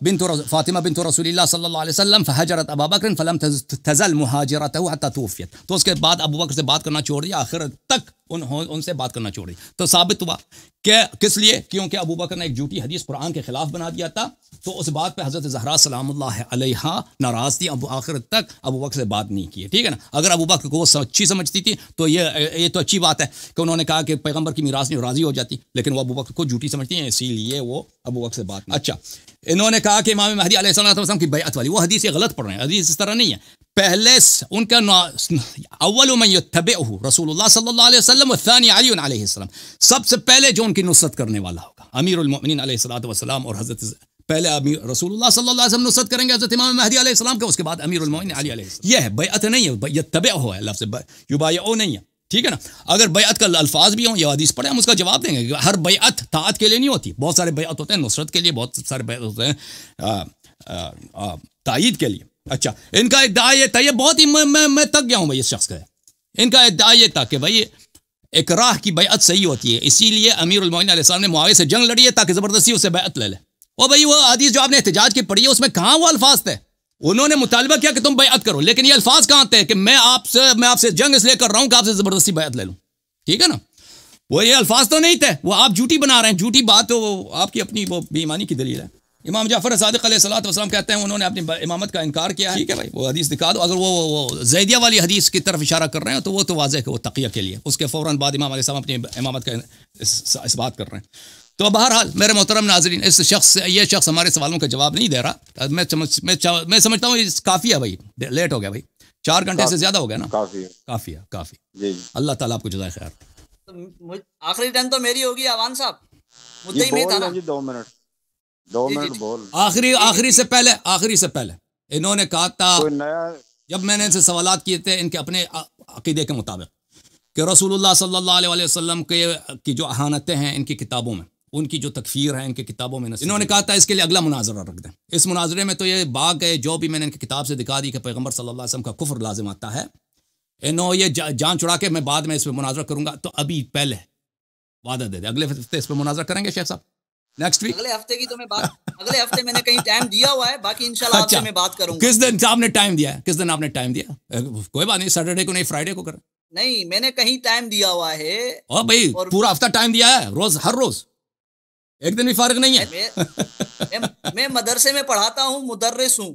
بنت فاطمه بنت رسول الله صلى الله عليه وسلم فهجرت ابا बकर फलम तजल मुहाजरत हत्ता तूफियत तो उसके बाद अबू बकर से बात करना छोड़ दिया आखिर तक उन उनसे बात करना छोड़ दी तो साबित हुआ कि किस लिए क्योंकि अबू बकर ने एक झूठी हदीस कुरान के खिलाफ बना दिया था तो उस बात पे हज़रत जहरा सलाम अलैहा नाराज़ थी अब आखिर तक अबू बकर से बात नहीं की ठीक है ना अगर अबू बकर को वो अच्छी समझती थी तो ये ये तो अच्छी बात है कि उन्होंने कहा कि पैगम्बर की मीरास नहीं राज़ी हो जाती लेकिन वो अबू बकर को झूठी समझती हैं इसीलिए वो अबू बकर से बात बात नहीं अच्छा इन्होंने कहा कि इमाम महदी अलैहिस्सलाम की बैत वाली वो हदीस ये गलत पढ़ रहे हैं हदीस इस तरह नहीं है पहले उनका अव्वल तब रसूल सल्लाम अली वसलम सबसे पहले जो उनकी नुसरत करने वाला होगा अमीरमिन वसलाम और हज़रत पहले अमीर रसूलुल्लाह सल्लल्लाहु अलैहि वसल्लम नुसरत करेंगे हजरत इमाम महदी अलैहि सलाम के उसके बाद अमीरुल मोमिन अली अलैहि ये है बैत नहीं है ये तबे हो है लफ्ज़ युबाया नहीं है ठीक है ना अगर बेत का अल्फाज भी हों या हदीस पढ़े हम उसका जवाब देंगे हर बैत तात के लिए नहीं होती बहुत सारे बैत होते हैं नुसरत के लिए बहुत सारे बैत होते हैं तइद के लिए अच्छा इनका इद्दा ये था ये बहुत ही मैं मैं, मैं तक गया हूँ भाई इस शख्स का इनका इद्दा ये था कि भाई एक राह की बेत सही होती है इसीलिए अमीर उलमोन ने मुआवे से जंग लड़ी है ताकि ज़बरदस्ती उसे बैत ले ले और भाई वो हदीस जो आपने एहतजाज की पढ़ी है उसमें कहाँ वो अल्फाज थे उन्होंने मुतालबा किया कि तुम बैत करो लेकिन ये अल्फाज कहाँ आते हैं कि मैं आपसे मैं आपसे जंग इसलिए कर रहा हूँ कि आपसे ज़बरदस्ती बैत ले लूँ ठीक है ना वो ये अल्फाज तो नहीं थे वो आप झूठी बना रहे हैं झूठी बात तो आपकी अपनी वो बेईमानी की दलील है इमाम जाफर सदक सलाम कहते हैं उन्होंने अपनी इमामत का इनकार किया ठीक है भाई वो हदीस दिखा दो अगर वो वो जैदिया वाली हदीस की तरफ इशारा कर रहे हैं तो वो तो वाजह है वो तकिया के लिए उसके फौरन बाद इमाम साहब अपनी इमामत का इस बात कर रहे हैं तो बहरहाल मेरे मोहतरम नाजरीन इस शख्स ये शख्स हमारे सवालों का जवाब नहीं दे रहा मैं समझ मैं मैं समझता हूँ काफ़ी है भाई लेट हो गया भाई चार घंटे से ज़्यादा हो गया ना काफ़ी काफ़ी है काफ़ी अल्लाह ताला आपको जजाय ख्याल तो आखिरी टर्न तो मेरी होगी आवान साहब ही था ना दो मिनट दो मिनट बोल आखिरी आखिरी से पहले आखिरी से पहले इन्होंने कहा था जब मैंने इनसे सवाल किए थे इनके अपने अकीदे के मुताबिक कि रसूलुल्लाह सल्लल्लाहु अलैहि वसल्लम के की जो अहानतें हैं इनकी किताबों में उनकी जो तकफीर है इनके किताबों में इन्होंने कहा था इसके लिए अगला मुनाजरा रख दें इस मुनाजरे में तो ये बाग है जो भी मैंने इनकी किताब से दिखा दी कि पैगम्बर सल्लल्लाहु का कुफर लाजिम आता है इन्हों ये जान चुड़ा के मैं बाद में इस पर मुनाजरा करूंगा तो अभी पहले वादा दे दे अगले हफ्ते इस पर मुनाजरा करेंगे शेख साहब नेक्स्ट वीक अगले हफ्ते की तो मैं बात अगले हफ्ते मैंने कहीं टाइम दिया हुआ है बाकी इंशाल्लाह अच्छा, आपसे मैं बात करूंगा किस दिन आपने टाइम दिया है किस दिन आपने टाइम दिया कोई बात नहीं सैटरडे को नहीं फ्राइडे को करें नहीं मैंने कहीं टाइम दिया हुआ है और भाई पूरा हफ्ता टाइम दिया है रोज हर रोज एक दिन भी फर्क नहीं है मैं, मदरसे में पढ़ाता हूँ मुदर्रस हूँ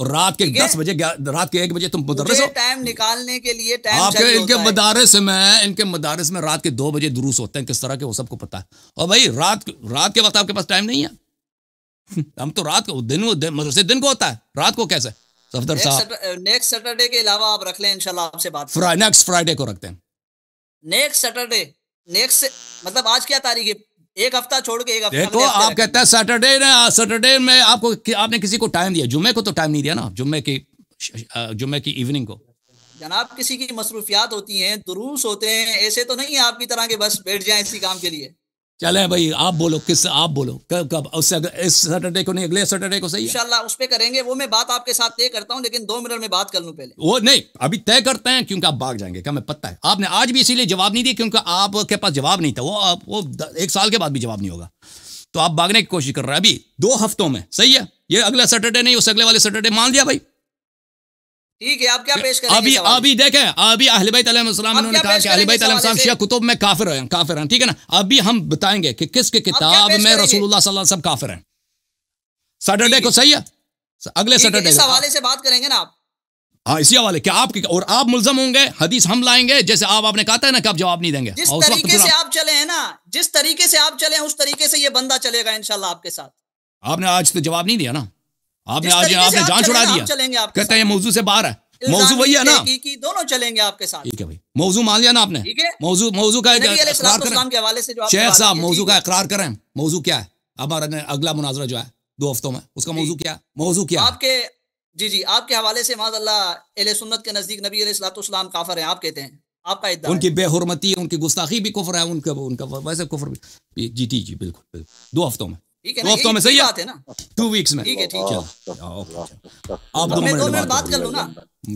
और रात के दस बजे रात के एक बजे तुम मुदरस हो टाइम निकालने के लिए टाइम आपके इनके मदारस में इनके मदारस में रात के दो बजे दुरुस्त होते हैं किस तरह के वो सबको पता है और भाई रात रात के वक्त आपके पास टाइम नहीं है हम तो रात को दिन, वो मदरसे दिन को होता है रात को कैसे सफदर साहब नेक्स्ट सैटरडे के अलावा आप रख लें इंशाल्लाह आपसे बात नेक्स्ट फ्राइडे को रखते हैं नेक्स्ट सैटरडे नेक्स्ट मतलब आज क्या तारीख है एक हफ्ता छोड़ के एक हफ्ता देखो आप कहते हैं सैटरडे ने सैटरडे में आपको आपने किसी को टाइम दिया जुम्मे को तो टाइम नहीं दिया ना जुम्मे की जुम्मे की इवनिंग को जनाब किसी की मसरूफियात होती हैं दुरूस होते हैं ऐसे तो नहीं है आपकी तरह के बस बैठ जाए इसी काम के लिए चले भाई आप बोलो किस आप बोलो कब कब उससे अगर इस सैटरडे को नहीं अगले सैटरडे को सही है उस पर करेंगे वो मैं बात आपके साथ तय करता हूँ लेकिन दो मिनट में बात कर लूँ पहले वो नहीं अभी तय करते हैं क्योंकि आप भाग जाएंगे क्या मैं पता है आपने आज भी इसीलिए जवाब नहीं दिया क्योंकि आपके पास जवाब नहीं था वो आप, वो एक साल के बाद भी जवाब नहीं होगा तो आप भागने की कोशिश कर रहे हैं अभी दो हफ्तों में सही है ये अगला सैटरडे नहीं उस अगले वाले सैटरडे मान लिया भाई ठीक है आप क्या पेश करेंगे अभी अभी देखें अभी अहल तलम उन्होंने कहा कि अहल तलम शिया कुतुब में काफिर हैं काफिर हैं ठीक है ना अभी हम बताएंगे कि किसके किताब में रसूलुल्लाह सल्लल्लाहु अलैहि वसल्लम काफिर हैं सैटरडे को सही है अगले सैटरडे इस हवाले से बात करेंगे ना आप हाँ इसी हवाले क्या आप और आप मुलजम होंगे हदीस हम लाएंगे जैसे आप आपने कहा था ना कि आप जवाब नहीं देंगे जिस तरीके से आप चले हैं ना जिस तरीके से आप चले हैं उस तरीके से ये बंदा चलेगा इंशाल्लाह आपके साथ आपने आज तो जवाब नहीं दिया ना आपने आज आपने जान छुड़ा दिया कहते हैं मौजू से बाहर है मौजू वही है ना दोनों चलेंगे आपके साथ ठीक है भाई मौजू मान लिया ना आपने मौजू मौजू का शेख साहब मौजू का इकरार करें मौजू क्या है हमारा अगला मुनाजरा जो है दो हफ्तों में उसका मौजू क्या है मौजू क्या आपके जी जी आपके हवाले से माजल्ला सुन्नत के नजदीक नबी सलाम काफर है आप कहते हैं आपका इद्दा उनकी बेहरमती उनकी गुस्ताखी भी कुफर है उनका उनका वैसे कुफर भी जी जी जी बिल्कुल दो हफ्तों में ठीक है हफ्तों में सही बात है ना टू वीक्स में ठीक है ठीक है हाँ, आप दो मिनट बात कर लो ना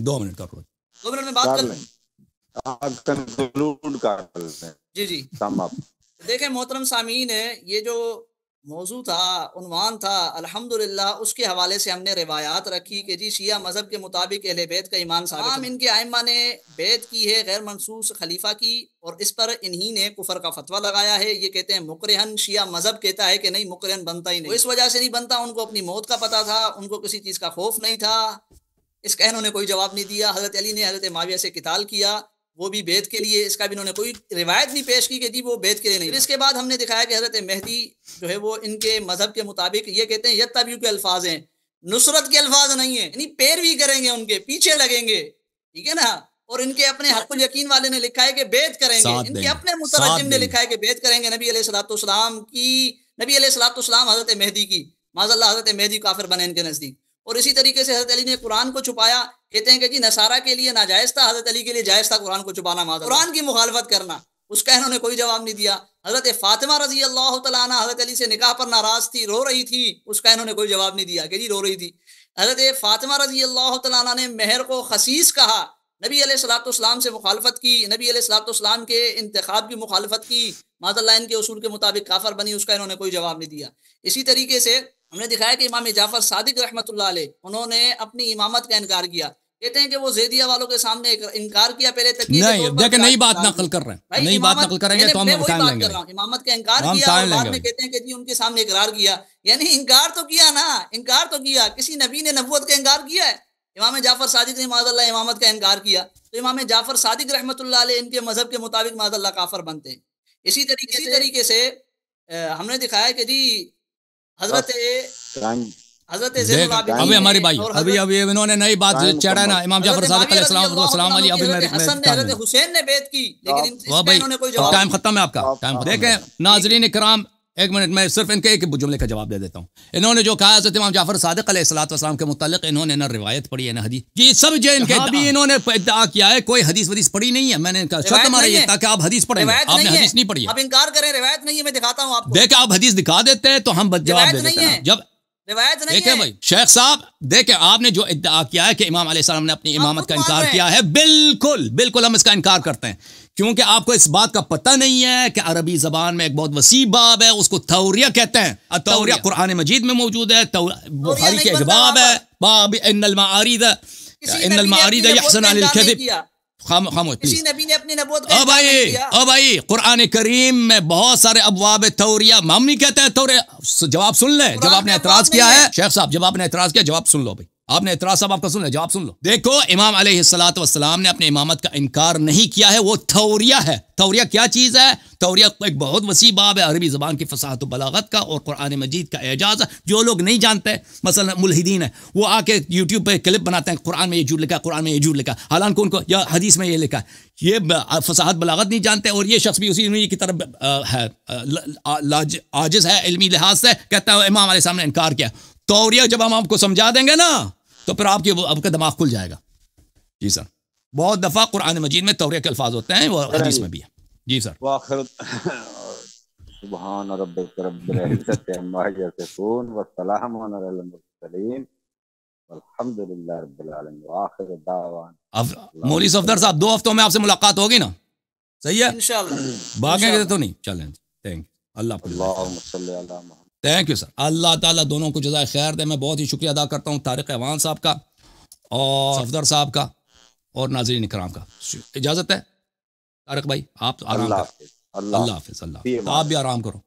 दो मिनट का दो मिनट में बात कर लो कंक्लूड कर जी जी देखे देखें मोहतरम सामीन है ये जो मौजू था उनवान था अल्हम्दुलिल्लाह उसके हवाले से हमने रिवायात रखी कि जी शिया मज़हब के मुताबिक अहले बैत का ईमान साबित इनके आयमा ने बैत की है गैर मनसूस खलीफा की और इस पर इन्हीं ने कुफर का फतवा लगाया है ये कहते हैं मुकरहन शिया मज़हब कहता है कि नहीं मुकरहन बनता ही नहीं इस वजह से नहीं बनता उनको अपनी मौत का पता था उनको किसी चीज़ का खौफ नहीं था इसका उन्होंने कोई जवाब नहीं दिया हज़रत अली ने हज़रत माविया से किताल किया वो भी वेद के लिए इसका भी इन्होंने कोई रिवायत नहीं पेश की कि जी वो वेद के लिए नहीं इसके बाद हमने दिखाया कि हज़रत मेहदी जो है वो इनके मज़हब के मुताबिक ये कहते हैं यद तबियू के अल्फाज हैं नुसरत के अल्फाज नहीं है यानी पैरवी करेंगे उनके पीछे लगेंगे ठीक है ना और इनके अपने हकुल यकीन वाले ने लिखा है कि बेद करेंगे इनके अपने मुतरजिम ने लिखा है कि बेद करेंगे नबी सलाम की नबी सलाम हज़रत मेहदी की माजल्ला हज़रत मेहदी काफिर बने इनके नज़दीक और इसी तरीके से हजरत अली ने कुरान को छुपाया कहते हैं कि जी नसारा के लिए नाजायज था हजरत अली के लिए जायज था कुरान को छुपाना माता कुरान की मुखालफत करना उसका इन्होंने कोई जवाब नहीं दिया हजरत फातिमा रजी अल्लाह तला हजरत अली से निकाह पर नाराज थी रो रही थी उसका इन्होंने कोई जवाब नहीं दिया कि जी रो रही थी हजरत फातिमा रजी अल्लाह तला ने मेहर को खसीस कहा नबी सलाम से मुखालफत की नबी सलाम के इंतखाब की मुखालफत की माजल्ला इनके असूल के मुताबिक काफर बनी उसका इन्होंने कोई जवाब नहीं दिया इसी तरीके से हमने दिखाया कि इमाम जाफर सादिक रहमत उन्होंने अपनी इमामत का इनकार किया कहते हैं कि वो जेदिया वालों के सामने इनकार किया पहले तक नहीं देखे नई बात नकल कर रहे हैं नई बात नकल करेंगे तो हम टाइम लेंगे इमामत का इनकार किया और बाद में कहते हैं कि जी उनके सामने इकरार किया यानी इनकार तो किया ना इनकार तो किया किसी नबी ने नबूत का इनकार किया है इमाम जाफर सादिक ने माजल्ला इमामत का इनकार किया तो इमाम जाफर सादिक रहमत इनके मजहब के मुताबिक माजल्ला काफर बनते हैं इसी तरीके इसी तरीके से हमने दिखाया कि जी अभी हमारी भाई अभी अभी इन्होंने नई बात चढ़ा ना इमाम जाफर साहब अली अभी हसन ने बेद की लेकिन भाई टाइम खत्म है आपका टाइम देखें नाजरीन कराम एक मिनट मैं सिर्फ इनके एक जुमले का जवाब दे देता हूँ इन्होंने जो कहा हजरत इमाम जाफर सादक सलाम के मुतलक इन्होंने ना रिवायत पढ़ी है ना हदीस ये सब जो इनके हाँ। इन्होंने इदा किया है कोई हदीस वदीस पढ़ी नहीं है मैंने इनका शक मारा है ताकि आप हदीस पढ़े आपने हदीस नहीं पढ़ी आप इनकार करें रिवायत नहीं है मैं दिखाता हूँ आप देखे आप हदीस दिखा देते हैं तो हम जवाब दे देते हैं जब रिवायत देखे भाई शेख साहब देखे आपने जो इद्दा किया है कि इमाम ने अपनी इमामत का इनकार किया है बिल्कुल बिल्कुल हम इसका इनकार करते हैं क्योंकि आपको इस बात का पता नहीं है कि अरबी जबान में एक बहुत वसी बाब है उसको थौरिया कहते हैं थौरिया कुरान मजीद में मौजूद है बुखारी के एक बाब है बाब इन्नमारीद इन्नमारीद यहसन अल कुरान करीम में बहुत सारे अबवाब तौरिया मामनी कहते हैं तौर जवाब सुन ले जब आपने एतराज किया है शेख साहब जब आपने एतराज किया जवाब सुन लो भाई आपने इतरा साहब आपका सुन लिया जवाब सुन लो देखो इमाम अलैहिस्सलाम ने अपने इमामत का इनकार नहीं किया है वो थौरिया है थौरिया क्या चीज़ है तौरिया एक बहुत वसी बाब है अरबी ज़बान की फसाहत बलागत का और कुरान मजीद का एजाज़ है जो लोग नहीं जानते मसल मुलहिदीन है वो आके यूट्यूब पर क्लिप बनाते हैं कुरान में ये जूर लिखा कुरान में ये जूर लिखा हालांकि उनको या हदीस में ये लिखा है ये फसाहत बलागत नहीं जानते और ये शख्स भी उसी की तरफ है आजिज़ है इलमी लिहाज से कहता है इमाम साहब ने इनकार किया तौरिया जब हम आपको समझा देंगे ना तो फिर आपके आपका दिमाग खुल जाएगा जी सर बहुत दफ़ा कुरान मजीद में तौरे के अल्फाज होते हैं वो हदीस में भी है जी सर मोरी सफदर साहब दो हफ्तों में आपसे मुलाकात होगी ना सही है बाकी तो नहीं चलें थैंक अल्लाह थैंक यू सर अल्लाह ताला दोनों को जजाय खैर दे मैं बहुत ही शुक्रिया अदा करता हूँ तारक अवान साहब का और अफदर साहब का और नाजरीन इकराम का इजाज़त है तारक भाई आप तो आराम अल्लाह हाफिज अल्लाह आप भी आराम करो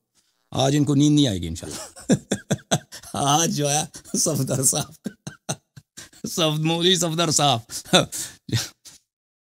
आज इनको नींद नहीं आएगी इन आज जो है सफदर साहब सफ मोदी सफदर साहब